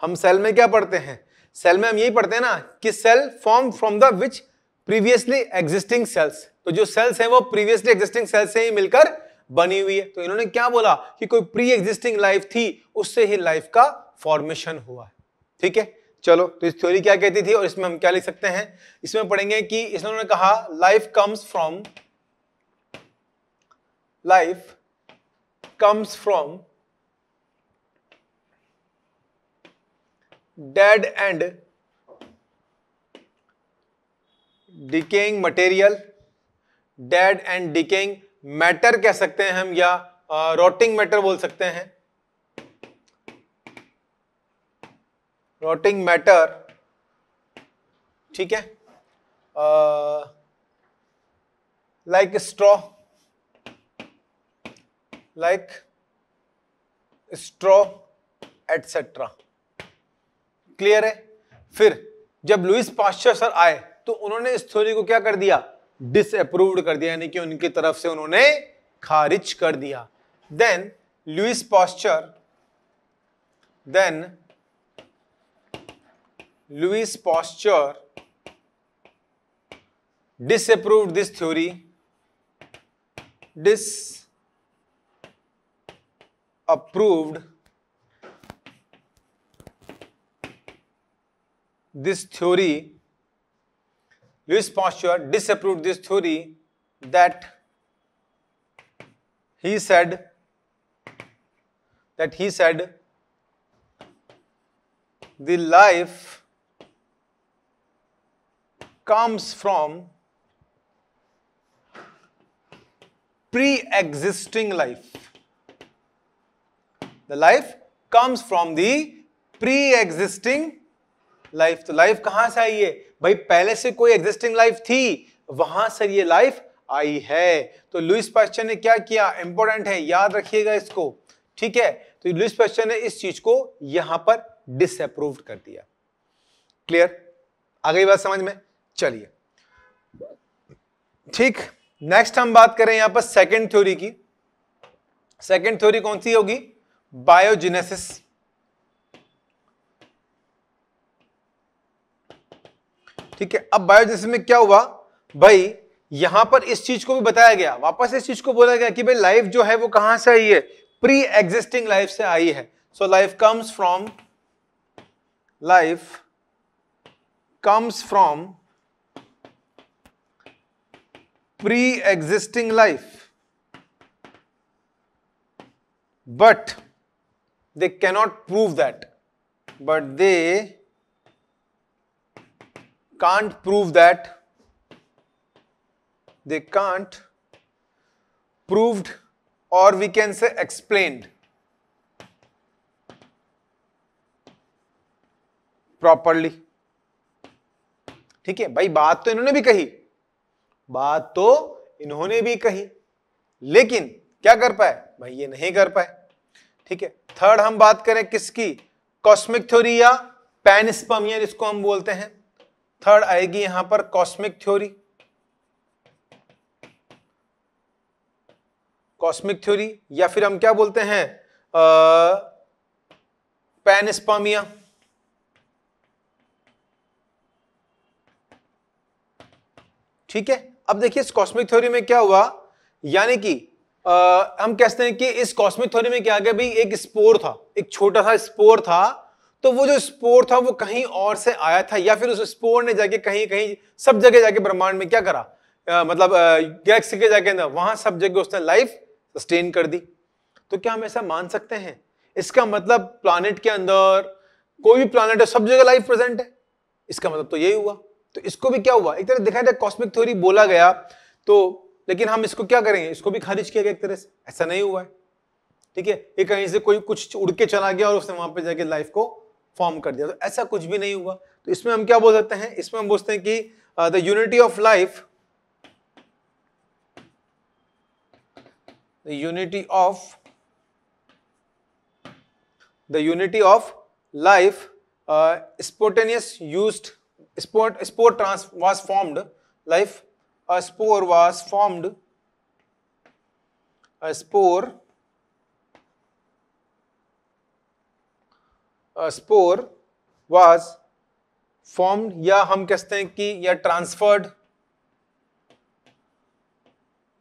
हम सेल में क्या पढ़ते हैं सेल में हम यही पढ़ते हैं ना कि cell form from the which previously existing cells तो जो सेल्स हैं वो प्रीवियसली एग्जिस्टिंग सेल्स से ही मिलकर बनी हुई है तो इन्होंने क्या बोला कि कोई प्री एग्जिस्टिंग लाइफ थी उससे ही लाइफ का फॉर्मेशन हुआ है ठीक है चलो तो इस थ्योरी क्या कहती थी और इसमें हम क्या लिख सकते हैं इसमें पढ़ेंगे कि इसमें उन्होंने कहा life comes from life comes from dead and decaying material dead and decaying matter कह सकते हैं हम या रोटिंग uh, मैटर बोल सकते हैं रोटिंग मैटर ठीक है like straw like straw etcetera clear है फिर जब लुइस पाश्चर सर आए तो उन्होंने इस थ्योरी को क्या कर दिया डिसअप्रूव्ड कर दिया यानी कि उनकी तरफ से उन्होंने खारिज कर दिया then Louis Pasteur then Louis Pasteur disapproved this theory. Disapproved this theory. Louis Pasteur disapproved this theory that he said that he said the life comes from pre existing life. The life comes from the pre existing life तो life कहां से आई है भाई पहले से कोई existing life थी वहां से ये लाइफ आई है तो लुइस पैस्चर ने क्या किया इंपॉर्टेंट है याद रखिएगा इसको ठीक है तो लुइस पैस्चर ने इस चीज को यहां पर डिसअप्रूव कर दिया क्लियर आ गई बात समझ में चलिए ठीक नेक्स्ट हम बात करें यहां पर सेकेंड थ्योरी की सेकेंड थ्योरी कौन सी होगी बायोजिनेसिस ठीक है अब बायोजिनेसिस में क्या हुआ भाई यहां पर इस चीज को भी बताया गया वापस इस चीज को बोला गया कि भाई लाइफ जो है वो कहां से आई है प्री एग्जिस्टिंग लाइफ से आई है so life comes from life comes from pre existing life but they cannot prove that but they can't prove that they can't proved और we can say explained properly ठीक है भाई बात तो इन्होंने भी कही बात तो इन्होंने भी कही लेकिन क्या कर पाए भाई ये नहीं कर पाए ठीक है थर्ड हम बात करें किसकी कॉस्मिक थ्योरी या पैनस्पमियर इसको हम बोलते हैं थर्ड आएगी यहां पर कॉस्मिक थ्योरी कॉस्मिक थ्योरी या फिर हम क्या बोलते हैं पैनस्पामिया ठीक है अब देखिए इस कॉस्मिक थ्योरी में क्या हुआ यानी कि आ, हम कहते हैं कि इस कॉस्मिक थ्योरी में क्या गया भाई एक स्पोर था एक छोटा सा स्पोर था तो वो जो स्पोर था वो कहीं और से आया था या फिर उस स्पोर ने जाके कहीं कहीं सब जगह जाके ब्रह्मांड में क्या करा आ, मतलब गैलेक्सी के जाके अंदर वहां सब जगह उसने लाइफ सस्टेन कर दी तो क्या हम ऐसा मान सकते हैं इसका मतलब प्लानट के अंदर कोई भी प्लानट है सब जगह लाइफ प्रेजेंट है इसका मतलब तो यही हुआ तो इसको भी क्या हुआ एक तरह देखा जाए कॉस्मिक थ्योरी बोला गया तो लेकिन हम इसको क्या करेंगे इसको भी खारिज किया गया एक तरह से ऐसा नहीं हुआ है ठीक है ये कहीं से कोई कुछ उड़ के चला गया और उसने वहां पर जाके लाइफ को फॉर्म कर दिया तो ऐसा कुछ भी नहीं हुआ तो इसमें हम क्या बोल सकते हैं इसमें हम बोलते हैं कि the unity of life the unity of the unity of life spontaneous used spore, spore trans was formed, life, a spore was formed, a spore, a spore was formed या हम कहते हैं कि या transferred,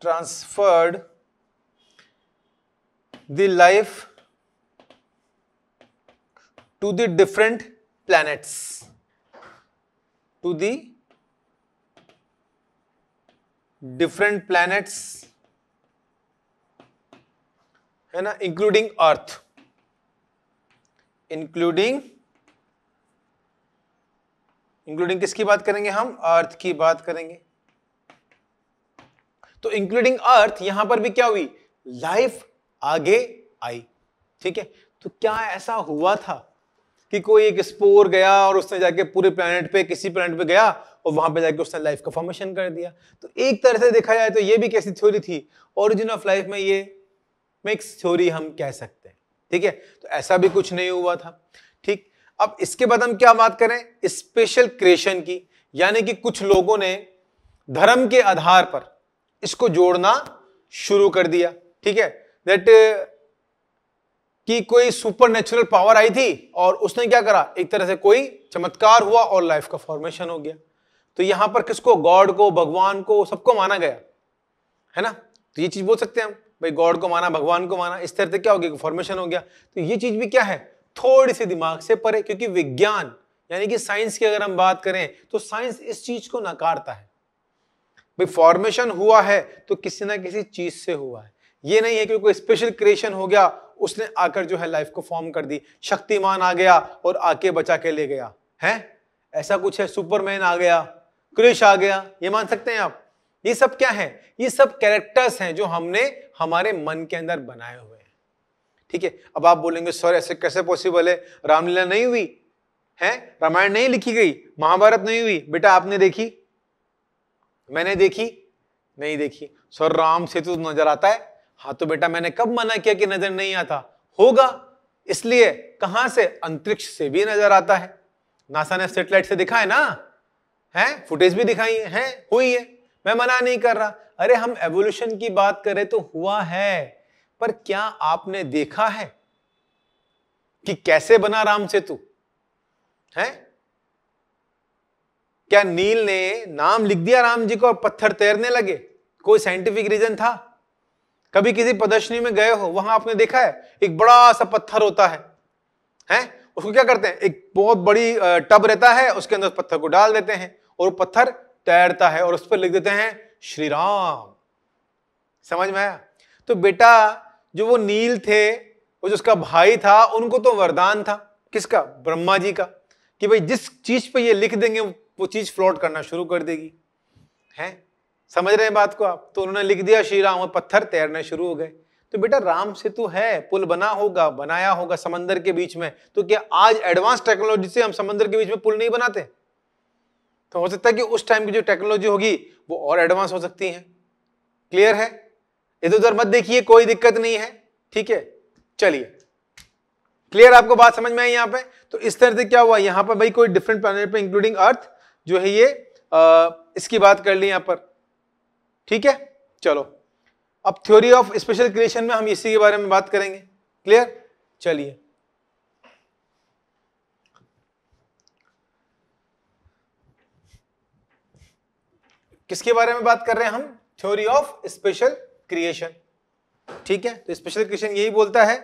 transferred the life to the different planets. to the different planets है ना including अर्थ including including किसकी बात करेंगे हम अर्थ की बात करेंगे तो इंक्लूडिंग अर्थ यहां पर भी क्या हुई लाइफ आगे आई ठीक है तो क्या ऐसा हुआ था कि कोई एक स्पोर गया और उसने जाके पूरे प्लानट पे किसी प्लानट पे गया और वहां पे जाके उसने लाइफ का फॉर्मेशन कर दिया तो एक तरह से देखा जाए तो ये भी कैसी थ्योरी थी ओरिजिन ऑफ लाइफ में ये मिक्स थ्योरी हम कह सकते हैं ठीक है तो ऐसा भी कुछ नहीं हुआ था ठीक अब इसके बाद हम क्या बात करें स्पेशल क्रिएशन की यानी कि कुछ लोगों ने धर्म के आधार पर इसको जोड़ना शुरू कर दिया ठीक है दैट कि कोई सुपर नेचुरल पावर आई थी और उसने क्या करा एक तरह से कोई चमत्कार हुआ और लाइफ का फॉर्मेशन हो गया तो यहां पर किसको गॉड को भगवान को सबको माना गया है ना तो ये चीज बोल सकते हैं हम भाई गॉड को माना भगवान को माना इस तरह से क्या हो गया फॉर्मेशन हो गया तो ये चीज भी क्या है थोड़ी सी दिमाग से परे क्योंकि विज्ञान यानी कि साइंस की अगर हम बात करें तो साइंस इस चीज को नकारता है भाई फॉर्मेशन हुआ है तो किसी ना किसी चीज से हुआ है ये नहीं है कि कोई स्पेशल क्रिएशन हो गया उसने आकर जो है लाइफ को फॉर्म कर दी शक्तिमान आ गया और आके बचा के ले गया है ऐसा कुछ है सुपरमैन आ गया क्रिश आ गया ये मान सकते हैं आप ये सब क्या है ये सब कैरेक्टर्स हैं जो हमने हमारे मन के अंदर बनाए हुए हैं ठीक है अब आप बोलेंगे सर ऐसे कैसे पॉसिबल है रामलीला नहीं हुई है रामायण नहीं लिखी गई महाभारत नहीं हुई बेटा आपने देखी मैंने देखी नहीं देखी सर राम सेतु नजर आता है हाँ तो बेटा मैंने कब मना किया कि नजर नहीं आता होगा इसलिए कहां से अंतरिक्ष से भी नजर आता है नासा ने सेटेलाइट से दिखा है ना है फुटेज भी दिखाई है, है हुई है मैं मना नहीं कर रहा अरे हम एवोल्यूशन की बात करें तो हुआ है पर क्या आपने देखा है कि कैसे बना राम सेतु है क्या नील ने नाम लिख दिया राम जी को और पत्थर तैरने लगे कोई साइंटिफिक रीजन था कभी किसी प्रदर्शनी में गए हो वहां आपने देखा है एक बड़ा सा पत्थर होता है हैं उसको क्या करते हैं एक बहुत बड़ी टब रहता है उसके अंदर उस पत्थर को डाल देते हैं और वो पत्थर तैरता है और उस पर लिख देते हैं श्री राम समझ में आया तो बेटा जो वो नील थे वो जो उसका भाई था उनको तो वरदान था किसका ब्रह्मा जी का कि भाई जिस चीज पे ये लिख देंगे वो चीज फ्लोट करना शुरू कर देगी हैं समझ रहे हैं बात को आप तो उन्होंने लिख दिया श्री राम और पत्थर तैरने शुरू हो गए तो बेटा राम सेतु है पुल बना होगा बनाया होगा समंदर के बीच में तो क्या आज एडवांस टेक्नोलॉजी से हम समंदर के बीच में पुल नहीं बनाते तो हो सकता है कि उस टाइम की जो टेक्नोलॉजी होगी वो और एडवांस हो सकती है क्लियर है इधर उधर मत देखिए कोई दिक्कत नहीं है ठीक है चलिए क्लियर आपको बात समझ में आई यहाँ पे तो इस तरह से क्या हुआ यहाँ पर भाई कोई डिफरेंट प्लान पे इंक्लूडिंग अर्थ जो है ये आ, इसकी बात कर ली यहाँ पर ठीक है चलो अब थ्योरी ऑफ स्पेशल क्रिएशन में हम इसी के बारे में बात करेंगे क्लियर चलिए किसके बारे में बात कर रहे हैं हम थ्योरी ऑफ स्पेशल क्रिएशन ठीक है तो स्पेशल क्रिएशन यही बोलता है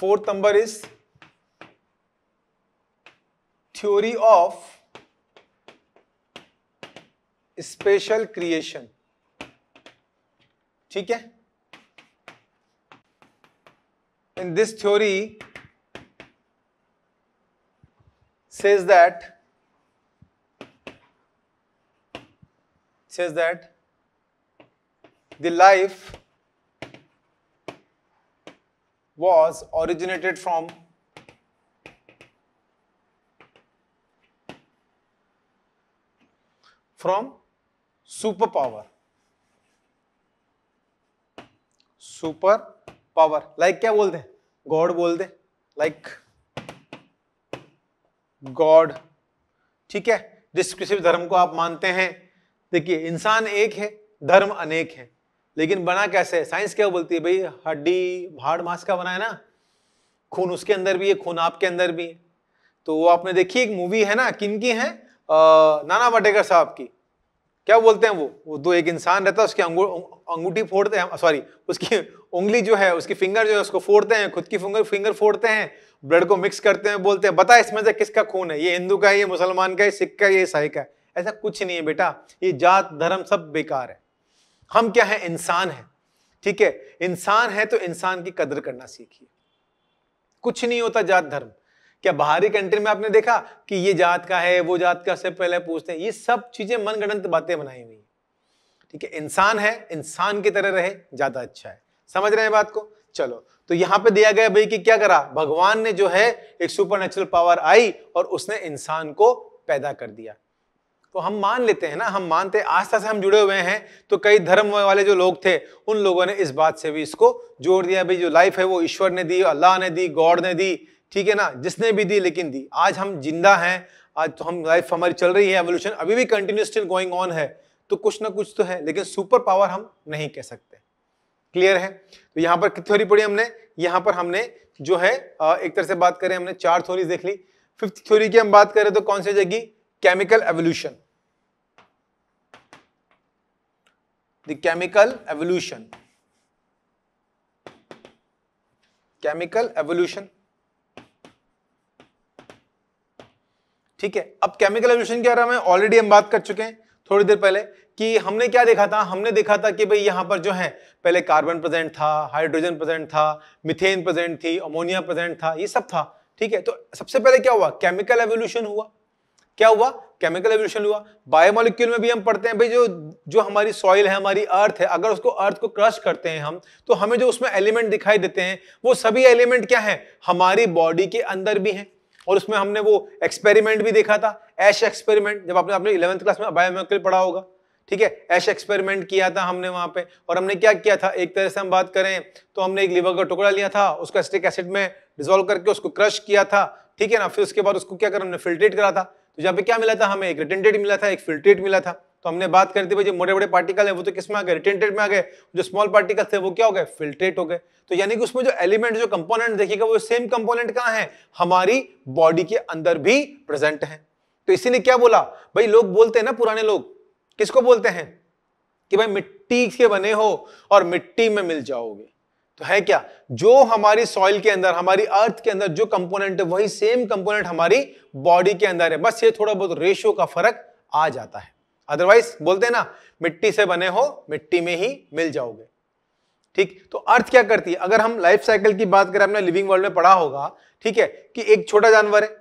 fourth number is theory of special creation. ठीक in this theory says that says that the life was originated from from super power super power like क्या बोल दे God बोल दे लाइक गॉड ठीक है जिस किसी भी धर्म को आप मानते हैं देखिए इंसान एक है धर्म अनेक है लेकिन बना कैसे है साइंस क्या बोलती है भाई हड्डी हाड़ मांस का बना है ना खून उसके अंदर भी है खून आपके अंदर भी है तो वो आपने देखी एक मूवी है ना किन की है आ, नाना पटेकर साहब की क्या बोलते हैं वो वो दो एक इंसान रहता है उसकी अंगूठी फोड़ते हैं सॉरी उसकी उंगली जो है उसकी फिंगर जो है उसको फोड़ते हैं खुद की फिंगर फिंगर फोड़ते हैं ब्लड को मिक्स करते हैं बोलते हैं बता इसमें से किसका खून है ये हिंदू का है ये मुसलमान का है सिख का ये ईसाई का है ऐसा कुछ नहीं है बेटा ये जात धर्म सब बेकार है हम क्या है इंसान है ठीक है इंसान है तो इंसान की कदर करना सीखिए कुछ नहीं होता जात धर्म क्या बाहरी कंट्री में आपने देखा कि ये जात का है वो जात का से पहले पूछते हैं ये सब चीजें मनगणंत बातें बनाई हुई ठीक है इंसान है इंसान की तरह रहे ज्यादा अच्छा है समझ रहे हैं बात को चलो तो यहाँ पे दिया गया भाई कि क्या करा भगवान ने जो है एक सुपर पावर आई और उसने इंसान को पैदा कर दिया तो हम मान लेते हैं ना हम मानते हैं आस्था से हम जुड़े हुए हैं तो कई धर्म वाले जो लोग थे उन लोगों ने इस बात से भी इसको जोड़ दिया भाई जो लाइफ है वो ईश्वर ने दी अल्लाह ने दी गॉड ने दी ठीक है ना जिसने भी दी लेकिन दी आज हम जिंदा हैं आज तो हम लाइफ हमारी चल रही है एवोल्यूशन अभी भी कंटिन्यू स्टिल गोइंग ऑन है तो कुछ ना कुछ तो है लेकिन सुपर पावर हम नहीं कह सकते क्लियर है तो यहाँ पर थ्योरी पढ़ी हमने यहाँ पर हमने जो है एक तरह से बात करें हमने चार थ्योरी देख ली फिफ्थ थ्योरी की हम बात करें तो कौन सी जाएगी chemical evolution the chemical evolution chemical evolution ठीक है अब केमिकल एवोल्यूशन के बारे में ऑलरेडी हम बात कर चुके हैं थोड़ी देर पहले कि हमने क्या देखा था हमने देखा था कि भाई यहाँ पर जो है पहले कार्बन प्रेजेंट था हाइड्रोजन प्रेजेंट था मिथेन प्रेजेंट थी अमोनिया प्रेजेंट था ये सब था ठीक है तो सबसे पहले क्या हुआ केमिकल एवोल्यूशन हुआ क्या हुआ केमिकल एवोल्यूशन हुआ बायोमोलिक्यूल में भी हम पढ़ते हैं भाई जो जो हमारी सॉइल है हमारी अर्थ है अगर उसको अर्थ को क्रश करते हैं हम तो हमें जो उसमें एलिमेंट दिखाई देते हैं वो सभी एलिमेंट क्या है हमारी बॉडी के अंदर भी हैं और उसमें हमने वो एक्सपेरिमेंट भी देखा था एश एक्सपेरिमेंट जब आपने आपने इलेवंथ क्लास में बायोमेकल पढ़ा होगा ठीक है एश एक्सपेरिमेंट किया था हमने वहां पे और हमने क्या किया था एक तरह से हम बात करें तो हमने एक लीवर का टुकड़ा लिया था उसको एसिटिक एसिड में डिजोल्व करके उसको क्रश किया था ठीक है ना फिर उसके बाद उसको क्या कर हमने फिल्ट्रेट करा था तो यहाँ पे क्या मिला था हमें एक रिटेंटेड मिला था एक फिल्ट्रेट मिला था तो हमने बात कर दी भाई जो मोटे बड़े पार्टिकल है वो तो किस में आ गए रिटेंटेड में आ गए जो स्मॉल पार्टिकल थे वो क्या हो गए फिल्ट्रेट हो गए तो यानी कि उसमें जो एलिमेंट जो कंपोनेंट देखिएगा वो सेम कंपोनेंट कहाँ है हमारी बॉडी के अंदर भी प्रेजेंट है तो इसीलिए क्या बोला भाई लोग बोलते हैं ना पुराने लोग किसको बोलते हैं कि भाई मिट्टी के बने हो और मिट्टी में मिल जाओगे तो है क्या जो हमारी सॉइल के अंदर हमारी अर्थ के अंदर जो कंपोनेंट है वही सेम कंपोनेंट हमारी बॉडी के अंदर है बस ये थोड़ा बहुत रेशियो का फर्क आ जाता है अदरवाइज बोलते हैं ना मिट्टी से बने हो मिट्टी में ही मिल जाओगे ठीक तो अर्थ क्या करती है अगर हम लाइफ साइकिल की बात करें आपने लिविंग वर्ल्ड में पढ़ा होगा ठीक है कि एक छोटा जानवर है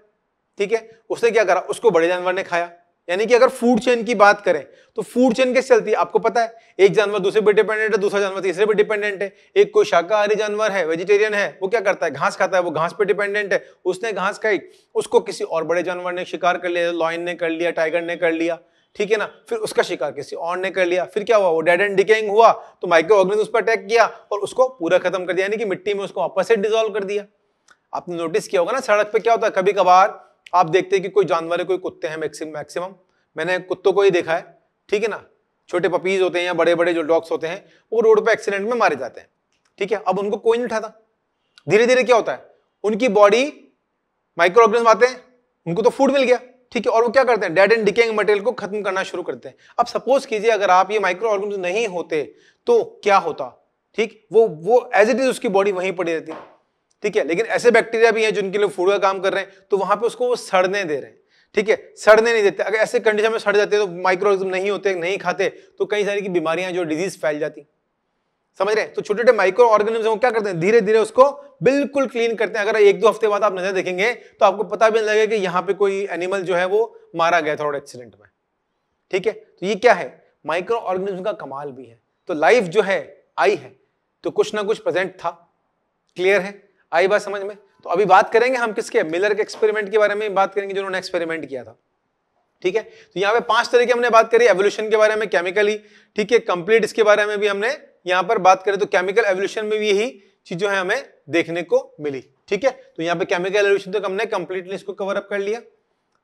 ठीक है उसने क्या करा उसको बड़े जानवर ने खाया यानी कि अगर फूड चेन की बात करें तो फूड चेन कैसे चलती है आपको पता है एक जानवर दूसरे पर डिपेंडेंट है दूसरा जानवर तीसरे पर डिपेंडेंट है एक कोई शाकाहारी जानवर है वेजिटेरियन है वो क्या करता है घास खाता है वो घास पर डिपेंडेंट है उसने घास खाई उसको किसी और बड़े जानवर ने शिकार कर लिया लॉइन ने कर लिया टाइगर ने कर लिया ठीक है ना फिर उसका शिकार किसी और ने कर लिया फिर क्या हुआ वो डेड एंड डिकेइंग हुआ तो माइक्रो ऑर्गेनिज्म उस पर अटैक किया और उसको पूरा खत्म कर दिया यानी कि मिट्टी में उसको वापस से डिजोल्व कर दिया आपने नोटिस किया होगा ना सड़क पे क्या होता है कभी कभार आप देखते हैं कि कोई जानवर है कोई कुत्ते हैं मैक्सिमम मैक्सिमम मैंने कुत्तों को ही देखा है ठीक है ना छोटे पपीज होते हैं या बड़े बड़े जो डॉग्स होते हैं वो रोड पर एक्सीडेंट में मारे जाते हैं ठीक है अब उनको कोई नहीं उठाता धीरे धीरे क्या होता है उनकी बॉडी माइक्रो ऑर्गेनिज्म आते हैं उनको तो फूड मिल गया ठीक है और वो क्या करते हैं डेड एंड डिकेंग मटेरियल को खत्म करना शुरू करते हैं अब सपोज कीजिए अगर आप ये माइक्रो ऑर्गेनिज्म नहीं होते तो क्या होता ठीक वो वो एज इट इज उसकी बॉडी वहीं पड़ी रहती ठीक है लेकिन ऐसे बैक्टीरिया भी हैं जिनके लिए फूड का काम कर रहे हैं तो वहां पे उसको वो सड़ने दे रहे हैं ठीक है सड़ने नहीं देते अगर ऐसे कंडीशन में सड़ जाते हैं तो माइक्रो नहीं होते नहीं खाते तो कई सारी की बीमारियां जो डिजीज फैल जाती समझ रहे हैं तो छोटे छोटे माइक्रो ऑर्गेनिज्म क्या करते हैं धीरे धीरे उसको बिल्कुल क्लीन करते हैं अगर एक दो हफ्ते बाद आप नजर देखेंगे तो आपको पता भी नहीं लगेगा कि यहाँ पे कोई एनिमल जो है वो मारा गया था एक्सीडेंट में ठीक है तो ये क्या है माइक्रो ऑर्गेनिज्म का कमाल भी है तो लाइफ जो है आई है तो कुछ ना कुछ प्रेजेंट था क्लियर है आई बात समझ में तो अभी बात करेंगे हम किसके मिलर के एक्सपेरिमेंट के बारे में बात करेंगे जो उन्होंने एक्सपेरिमेंट किया था ठीक है तो यहाँ पे पांच तरीके हमने बात करी एवोल्यूशन के बारे में केमिकली ठीक है कंप्लीट इसके बारे में भी हमने यहाँ पर बात करें तो केमिकल एवोल्यूशन में भी यही चीज जो है हमें देखने को मिली ठीक है तो यहाँ पे केमिकल एवोल्यूशन तक तो हमने कंप्लीटली इसको कवर अप कर लिया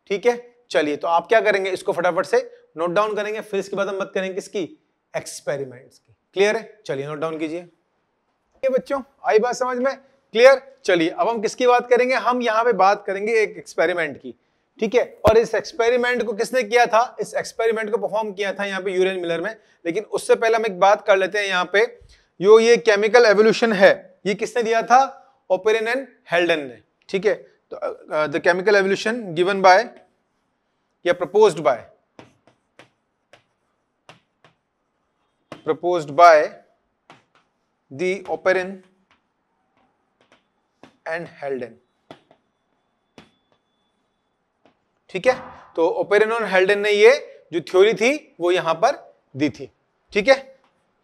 ठीक है चलिए तो आप क्या करेंगे इसको फटाफट से नोट डाउन करेंगे फिर इसके बाद हम बात करेंगे किसकी एक्सपेरिमेंट्स की क्लियर है चलिए नोट डाउन कीजिए ये बच्चों आई बात समझ में क्लियर चलिए अब हम किसकी बात करेंगे हम यहाँ पे बात करेंगे एक एक्सपेरिमेंट की ठीक है और इस एक्सपेरिमेंट को किसने किया था इस एक्सपेरिमेंट को परफॉर्म किया था यहाँ पे यूरियन मिलर में लेकिन उससे पहले हम एक बात कर लेते हैं यहाँ पे यो ये केमिकल एवोल्यूशन है ये किसने दिया था ओपेरिन एंड हेल्डन ने ठीक है तो the chemical evolution given by या propose by propose by the operin and Haldane ठीक है तो ओपेरन और हेल्डन ने ये जो थ्योरी थी वो यहां पर दी थी ठीक है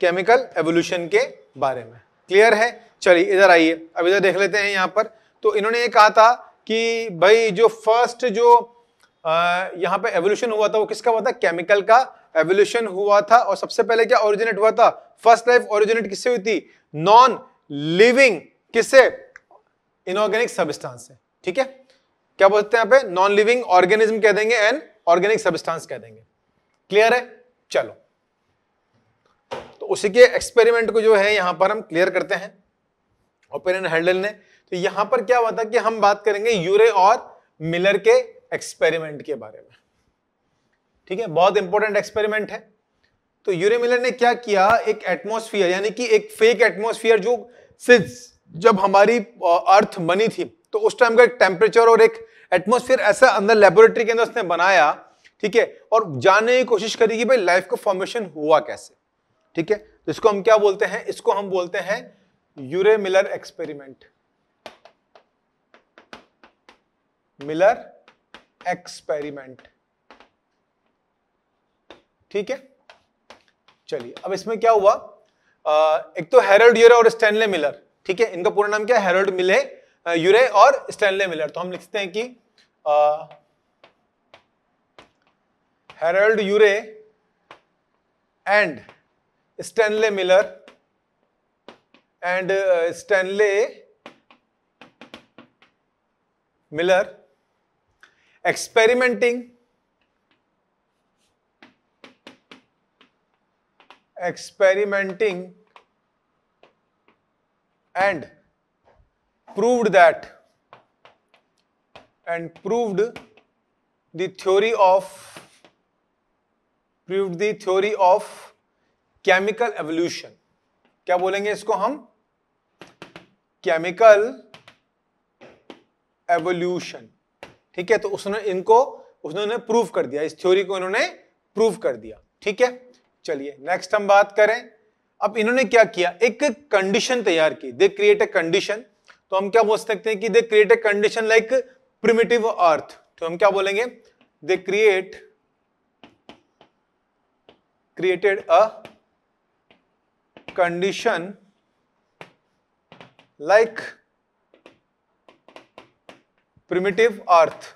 केमिकल एवोल्यूशन के बारे में क्लियर है चलिए इधर आइए अब इधर देख लेते हैं यहां पर तो इन्होंने ये कहा था कि भाई जो फर्स्ट जो यहाँ पे एवोल्यूशन हुआ था वो किसका हुआ था केमिकल का एवोल्यूशन हुआ था और सबसे पहले क्या ओरिजिनेट हुआ था फर्स्ट लाइफ ओरिजिनेट किससे हुई थी नॉन लिविंग किससे इनऑर्गेनिक सबस्टांस से ठीक है क्या बोलते हैं पे नॉन लिविंग ऑर्गेनिज्म कह देंगे एंड ऑर्गेनिक सब्सटेंस कह देंगे क्लियर है चलो तो उसी के एक्सपेरिमेंट को जो है यहां पर हम क्लियर करते हैं ओपेरियन हेडल ने तो यहां पर क्या हुआ था कि हम बात करेंगे यूरे और मिलर के एक्सपेरिमेंट के बारे में ठीक है बहुत इंपॉर्टेंट एक्सपेरिमेंट है तो यूरे मिलर ने क्या किया एक एटमोस्फियर यानी कि एक फेक एटमोस्फियर जो सिंस जब हमारी अर्थ बनी थी तो उस टाइम का एक टेम्परेचर और एक एटमोसफियर ऐसा अंदर लेबोरेटरी के अंदर उसने बनाया ठीक है और जानने की कोशिश करी कि भाई लाइफ का फॉर्मेशन हुआ कैसे ठीक है तो इसको हम क्या बोलते हैं इसको हम बोलते हैं Urey Miller experiment Miller experiment ठीक है चलिए अब इसमें क्या हुआ आ, एक तो हेरल्ड यूरे और स्टैनले मिलर ठीक है इनका पूरा नाम क्या है हेरल्ड मिले यूरे और स्टैनले मिलर तो हम लिखते हैं कि Harold Urey and Stanley Miller and Stanley Miller experimenting experimenting and proved that and proved the theory of proved the theory of chemical evolution क्या बोलेंगे इसको हम केमिकल एवोल्यूशन ठीक है तो उसने इनको उसने प्रूव कर दिया इस थ्योरी को इन्होंने प्रूव कर दिया ठीक है चलिए नेक्स्ट हम बात करें अब इन्होंने क्या किया एक कंडीशन तैयार की दे क्रिएट ए कंडीशन तो हम क्या बोल सकते हैं कि they create a condition like primitive earth तो हम क्या बोलेंगे they create created a condition like primitive earth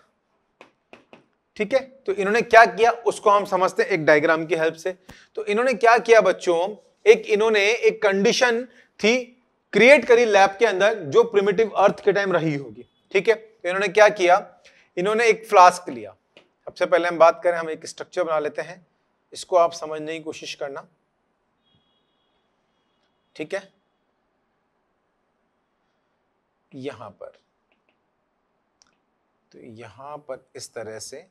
ठीक है तो इन्होंने क्या किया उसको हम समझते हैं एक डायग्राम की हेल्प से तो इन्होंने क्या किया बच्चों एक इन्होंने एक कंडीशन थी क्रिएट करी लैब के अंदर जो प्रिमिटिव अर्थ के टाइम रही होगी ठीक है तो इन्होंने क्या किया इन्होंने एक फ्लास्क लिया सबसे पहले हम बात करें हम एक स्ट्रक्चर बना लेते हैं इसको आप समझने की कोशिश करना ठीक है यहां पर तो यहां पर इस तरह से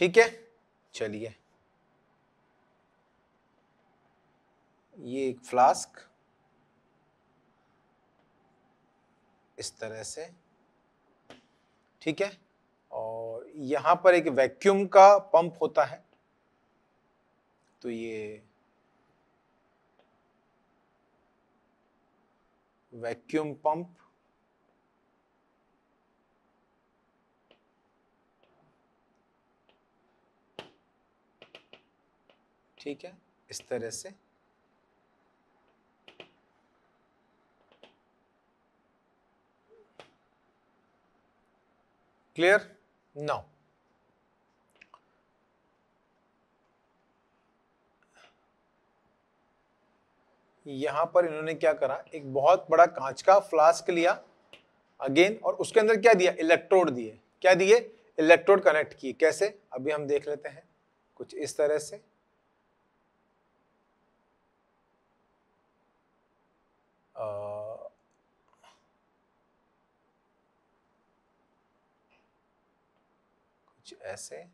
ठीक है चलिए ये एक फ्लास्क इस तरह से ठीक है और यहां पर एक वैक्यूम का पंप होता है तो ये वैक्यूम पंप ठीक है इस तरह से क्लियर नाउ यहां पर इन्होंने क्या करा एक बहुत बड़ा कांच का फ्लास्क लिया अगेन और उसके अंदर क्या दिया इलेक्ट्रोड दिए क्या दिए इलेक्ट्रोड कनेक्ट किए कैसे अभी हम देख लेते हैं कुछ इस तरह से ऐसे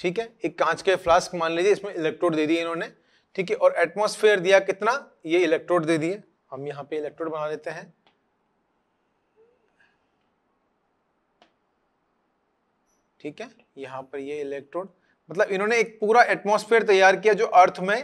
ठीक है एक कांच के फ्लास्क मान लीजिए इसमें इलेक्ट्रोड दे दिए इन्होंने ठीक है और एटमॉस्फेयर दिया कितना ये इलेक्ट्रोड दे दिए हम यहां पे इलेक्ट्रोड बना लेते हैं ठीक है यहां पर ये इलेक्ट्रोड मतलब इन्होंने एक पूरा एटमॉस्फेयर तैयार किया जो अर्थ में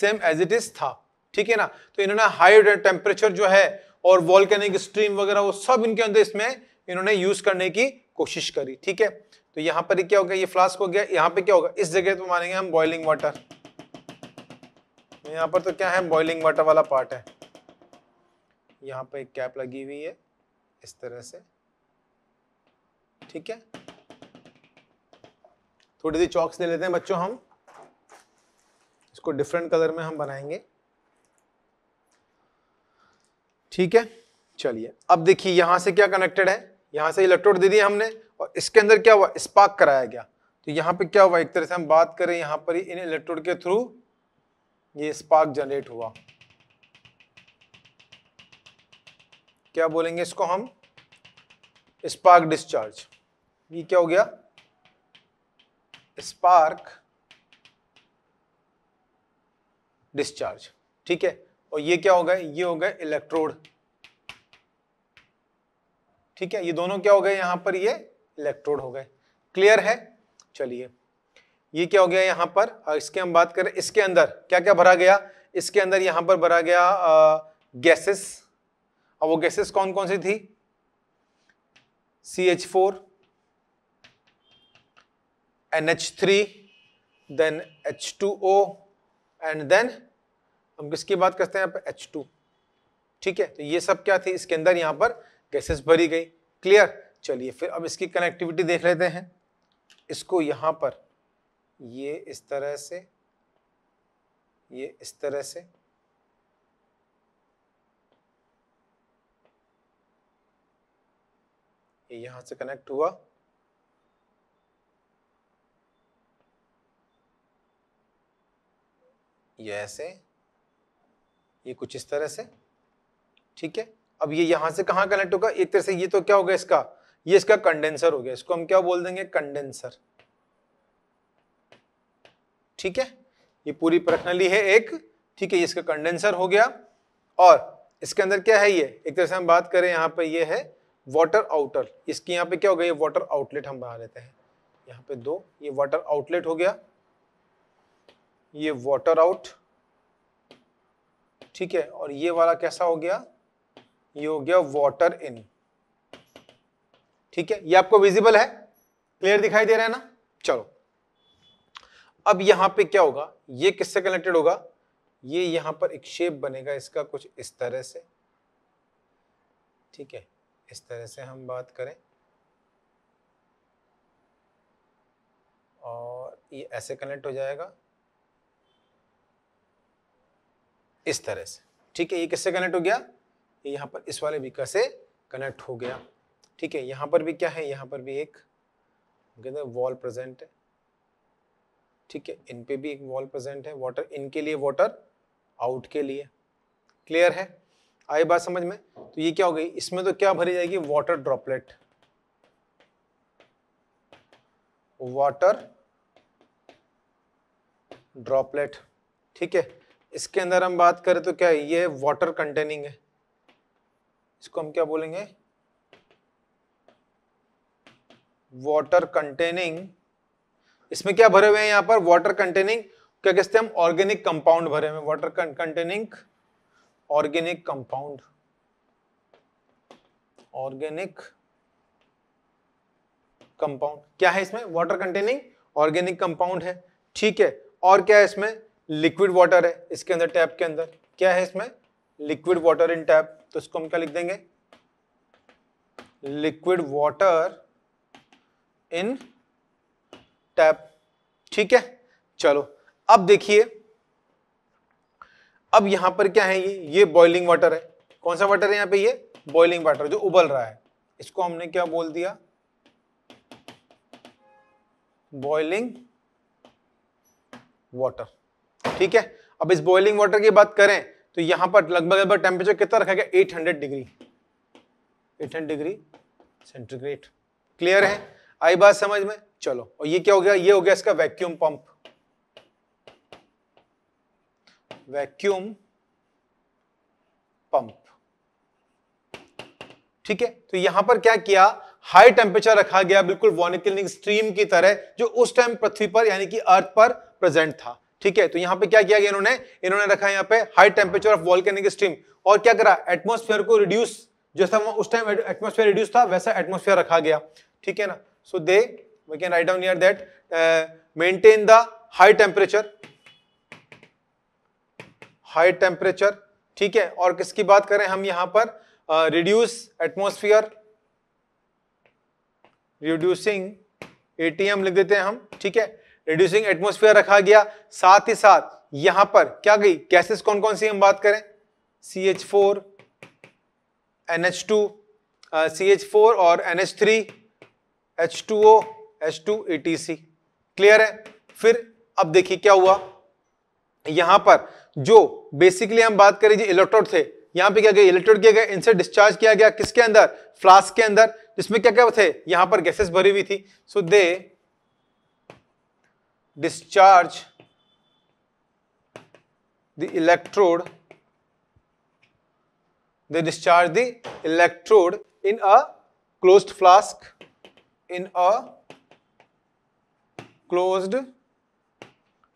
सेम एज इट इज था ठीक है ना तो इन्होंने हाई टेम्परेचर जो है और वॉल्केनिक स्ट्रीम वगैरह वो सब इनके अंदर इसमें इन्होंने यूज करने की कोशिश करी ठीक है तो यहाँ पर क्या होगा ये फ्लास्क हो गया यहाँ पे क्या होगा इस जगह पे मानेंगे हम बॉइलिंग वाटर तो यहाँ पर तो क्या है बॉइलिंग वाटर वाला पार्ट है यहाँ पर एक कैप लगी हुई है इस तरह से ठीक है थोड़ी सी चौक्स ले लेते हैं बच्चों हम इसको डिफरेंट कलर में हम बनाएंगे ठीक है चलिए अब देखिए यहां से क्या कनेक्टेड है यहां से इलेक्ट्रोड दे दिए हमने और इसके अंदर क्या हुआ स्पार्क कराया गया तो यहां पे क्या हुआ एक तरह से हम बात करें यहां पर ही इन इलेक्ट्रोड के थ्रू ये स्पार्क जनरेट हुआ क्या बोलेंगे इसको हम स्पार्क डिस्चार्ज ये क्या हो गया स्पार्क डिस्चार्ज ठीक है और ये क्या हो गए ये हो गए इलेक्ट्रोड ठीक है ये दोनों क्या हो गए यहां पर ये इलेक्ट्रोड हो गए क्लियर है चलिए ये क्या हो गया यहां पर इसके हम बात करें इसके अंदर क्या क्या भरा गया इसके अंदर यहां पर भरा गया गैसेस अब वो गैसेस कौन कौन सी थी C H four N H three then H two O and then हम किसकी बात करते हैं एच टू ठीक है तो ये सब क्या थी इसके अंदर यहाँ पर गैसेस भरी गई क्लियर चलिए फिर अब इसकी कनेक्टिविटी देख लेते हैं इसको यहाँ पर ये इस तरह से ये इस तरह से ये से कनेक्ट हुआ ये ऐसे ये कुछ इस तरह से ठीक है अब ये यहां से कहा कनेक्ट होगा एक तरह से ये तो क्या गया इसका ये इसका कंडेंसर हो गया इसको हम क्या बोल देंगे कंडेंसर ठीक है ये पूरी प्रश्नली है एक ठीक है ये इसका कंडेंसर हो गया और इसके अंदर क्या है ये एक तरह से हम बात करें यहाँ पे ये है वाटर आउटर इसकी यहाँ पे क्या हो गया वाटर आउटलेट हम बना लेते हैं यहाँ पे दो ये वाटर आउटलेट हो गया ये वाटर आउट ठीक है और ये वाला कैसा हो गया ये हो गया वॉटर इन ठीक है ये आपको विजिबल है क्लियर दिखाई दे रहा है ना चलो अब यहां पे क्या होगा ये किससे कनेक्टेड होगा ये यहां पर एक शेप बनेगा इसका कुछ इस तरह से ठीक है इस तरह से हम बात करें और ये ऐसे कनेक्ट हो जाएगा इस तरह से ठीक है ये किससे कनेक्ट हो गया ये यहाँ पर इस वाले बीका से कनेक्ट हो गया ठीक है यहाँ पर भी क्या है यहाँ पर भी एक कहते वॉल प्रेजेंट है ठीक है इन पे भी एक वॉल प्रेजेंट है वाटर इनके लिए वाटर आउट के लिए क्लियर है आई बात समझ में तो ये क्या हो गई इसमें तो क्या भरी जाएगी वाटर ड्रॉपलेट वाटर ड्रॉपलेट ठीक है इसके अंदर हम बात करें तो क्या ये वाटर कंटेनिंग है इसको हम क्या बोलेंगे वाटर कंटेनिंग इसमें क्या भरे हुए हैं यहां पर वाटर कंटेनिंग क्या कहते हैं हम ऑर्गेनिक कंपाउंड भरे हुए water containing organic compound organic compound क्या है इसमें वाटर कंटेनिंग ऑर्गेनिक कंपाउंड है ठीक है और क्या है इसमें लिक्विड वाटर है इसके अंदर टैप के अंदर क्या है इसमें लिक्विड वाटर इन टैप तो इसको हम क्या लिख देंगे लिक्विड वाटर इन टैप ठीक है चलो अब देखिए अब यहां पर क्या है ये ये बॉइलिंग वाटर है कौन सा वाटर है यहां पे ये बॉइलिंग वाटर जो उबल रहा है इसको हमने क्या बोल दिया बॉइलिंग वाटर ठीक है अब इस बॉइलिंग वाटर की बात करें तो यहां पर लगभग लगभग टेम्परेचर कितना रखा गया 800 डिग्री 800 डिग्री सेंटीग्रेड क्लियर है आई बात समझ में चलो और ये क्या हो गया ये हो गया इसका वैक्यूम पंप वैक्यूम पंप ठीक है तो यहां पर क्या किया हाई टेम्परेचर रखा गया बिल्कुल वॉनिकलिंग स्ट्रीम की तरह जो उस टाइम पृथ्वी पर यानी कि अर्थ पर प्रेजेंट था ठीक है तो यहाँ पे क्या किया गया इन्होंने इन्होंने रखा यहाँ पे high temperature of volcanic stream और क्या करा एटमोस्फेयर को रिड्यूस जैसा उस टाइम एटमोस्फेयर रिड्यूस था वैसा एटमोस्फेयर रखा गया ठीक है ना so they we can write down near that maintain the high temperature high temperature ठीक है और किसकी बात करें हम यहां पर रिड्यूस एटमोस्फियर रिड्यूसिंग एटीएम लिख देते हैं हम ठीक है रिड्यूसिंग एटमोस्फेयर रखा गया साथ ही साथ यहां पर क्या गई गैसेस कौन कौन सी हम बात करें C H four N H two C H four और N H three H two O H two A T C clear है फिर अब देखिए क्या हुआ यहां पर जो बेसिकली हम बात करें जी इलेक्ट्रोड थे यहां पे क्या गया इलेक्ट्रोड किया गया इनसे डिस्चार्ज किया गया किसके अंदर फ्लास्क के अंदर जिसमें क्या क्या थे यहां पर गैसेस भरी हुई थी so so, they discharge the electrode they discharge the electrode in a closed flask in a closed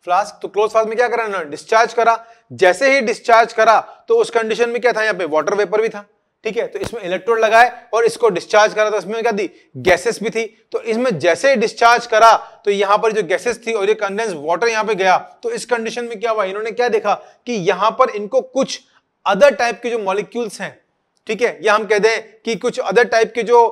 flask तो क्लोज फ्लास्क में क्या करा डिस्चार्ज करा जैसे ही डिस्चार्ज करा तो उस कंडीशन में क्या था यहाँ पे वाटर वेपर भी था ठीक है तो इसमें इलेक्ट्रोड लगाए और इसको डिस्चार्ज करा तो इसमें क्या दी गैसेस भी थी तो इसमें जैसे डिस्चार्ज करा तो यहां पर जो गैसेस थी और ये कंडेंस वाटर यहां पे गया तो इस कंडीशन में क्या हुआ इन्होंने क्या देखा कि यहां पर इनको कुछ अदर टाइप के जो मॉलिक्यूल्स हैं ठीक है या हम कह दें कि कुछ अदर टाइप के जो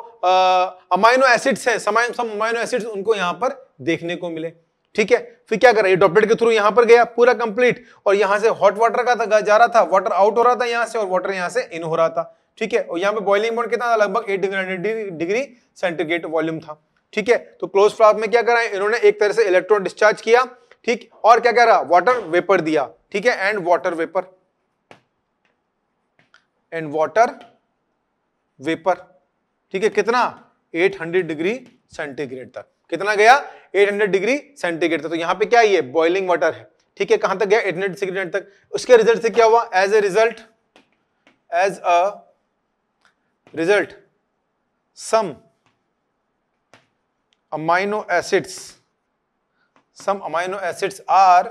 अमाइनो एसिड्स हैं समय अमाइनो एसिड्स उनको यहां पर देखने को मिले ठीक है फिर क्या कर रहा है ड्रॉपलेट के थ्रू यहां पर गया पूरा कंप्लीट और यहां से हॉट वाटर का था जा रहा था वाटर आउट हो रहा था यहां से और वाटर यहां से इन हो रहा था ठीक है और यहाँ पे बॉइलिंग पॉइंट कितना था लगभग एट डिग्री सेंटीग्रेड वॉल्यूम था ठीक है तो क्लोज फ्लास्क में क्या करा इन्होंने एक तरह से इलेक्ट्रॉन डिस्चार्ज किया ठीक और क्या कह रहा वाटर वेपर दिया ठीक है and water vapour and water vapour ठीक है कितना 800 डिग्री सेंटीग्रेड तक कितना गया 800 डिग्री सेंटीग्रेड तक तो यहां पे क्या ये बॉइलिंग वाटर है ठीक है कहां तक गया 800 सेंटीग्रेड तक उसके रिजल्ट से क्या हुआ as a result as a result some amino acids some amino acids are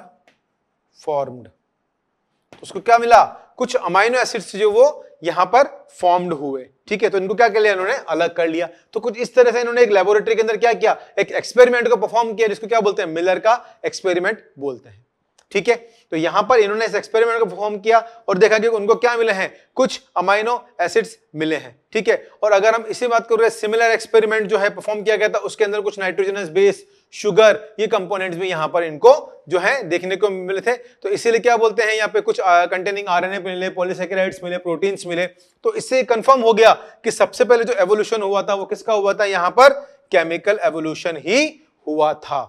formed तो उसको क्या मिला कुछ अमाइनो एसिड्स जो वो यहां पर फॉर्म्ड हुए ठीक है तो इनको क्या कर लिया इन्होंने अलग कर लिया तो कुछ इस तरह से इन्होंने एक लेबोरेटरी के अंदर क्या किया एक एक्सपेरिमेंट को परफॉर्म किया जिसको क्या बोलते हैं मिलर का एक्सपेरिमेंट बोलते हैं ठीक है तो यहां पर इन्होंने इस एक्सपेरिमेंट को परफॉर्म किया और देखा कि उनको क्या मिले हैं कुछ अमाइनो एसिड्स मिले हैं ठीक है और अगर हम इसी बात करें सिमिलर एक्सपेरिमेंट जो है परफॉर्म किया गया था उसके अंदर कुछ नाइट्रोजनस बेस शुगर ये कंपोनेंट्स भी यहां पर इनको जो है देखने को मिले थे तो इसीलिए क्या बोलते हैं यहाँ पे कुछ कंटेनिंग आर एन मिले पोलिसक्राइड्स मिले प्रोटीन्स मिले तो इससे कंफर्म हो गया कि सबसे पहले जो एवोल्यूशन हुआ था वो किसका हुआ था यहां पर केमिकल एवोल्यूशन ही हुआ था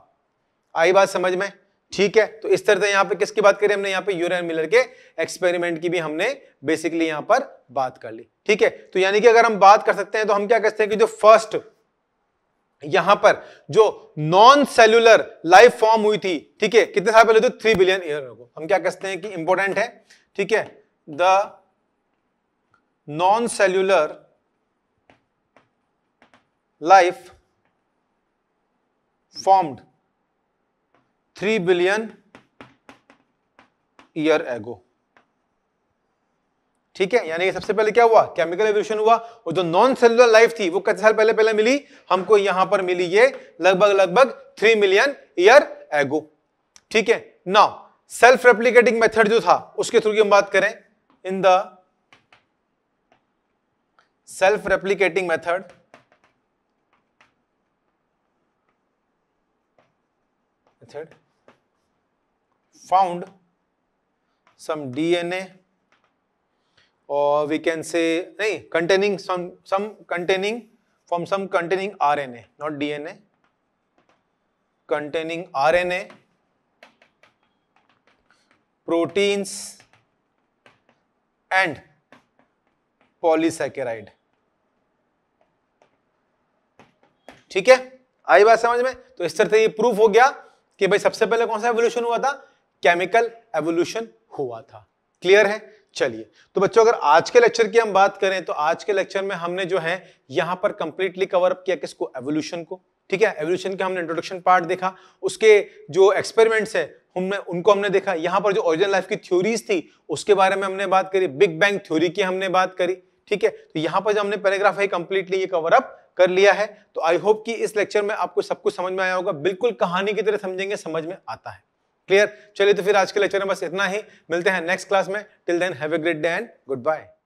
आई बात समझ में ठीक है तो इस तरह से यहाँ पे किसकी बात करें हमने यहाँ पे यूरियन मिलर के एक्सपेरिमेंट की भी हमने बेसिकली यहाँ पर बात कर ली ठीक है तो यानी कि अगर हम बात कर सकते हैं तो हम क्या कहते हैं कि जो फर्स्ट यहां पर जो नॉन सेल्यूलर लाइफ फॉर्म हुई थी ठीक है कितने साल पहले तो थ्री बिलियन ईयर को हम क्या कहते हैं कि इंपॉर्टेंट है ठीक है the non cellular life formed three billion year ago ठीक है यानी कि सबसे पहले क्या हुआ केमिकल एवोल्यूशन हुआ और जो नॉन सेलुलर लाइफ थी वो कितने साल पहले पहले मिली हमको यहां पर मिली ये लगभग लगभग थ्री मिलियन ईयर एगो ठीक है नाउ सेल्फ रेप्लीकेटिंग मेथड जो था उसके थ्रू की हम बात करें in the self replicating method method found some DNA or we can say nahin, containing some some containing from some containing RNA not DNA containing RNA proteins and polysaccharide ठीक है आई बात समझ में तो इस तरह से ये प्रूफ हो गया कि भाई सबसे पहले कौन सा एवोल्यूशन हुआ था केमिकल एवोल्यूशन हुआ था क्लियर है चलिए तो बच्चों अगर आज के लेक्चर की हम बात करें तो आज के लेक्चर में हमने जो है यहां पर कंप्लीटली कवर अप किया किसको एवोल्यूशन को ठीक है एवोल्यूशन के हमने इंट्रोडक्शन पार्ट देखा उसके जो एक्सपेरिमेंट्स है हमने उनको हमने देखा यहाँ पर जो ओरिजिनल लाइफ की थ्योरीज थी उसके बारे में हमने बात करी बिग बैंग थ्योरी की हमने बात करी ठीक है तो यहाँ पर जो हमने पैराग्राफ है कंप्लीटली ये कवर अप कर लिया है तो आई होप कि इस लेक्चर में आपको सब कुछ समझ में आया होगा बिल्कुल कहानी की तरह समझेंगे समझ में आता है क्लियर चलिए तो फिर आज के लेक्चर में बस इतना ही मिलते हैं नेक्स्ट क्लास में till then have a great day and good bye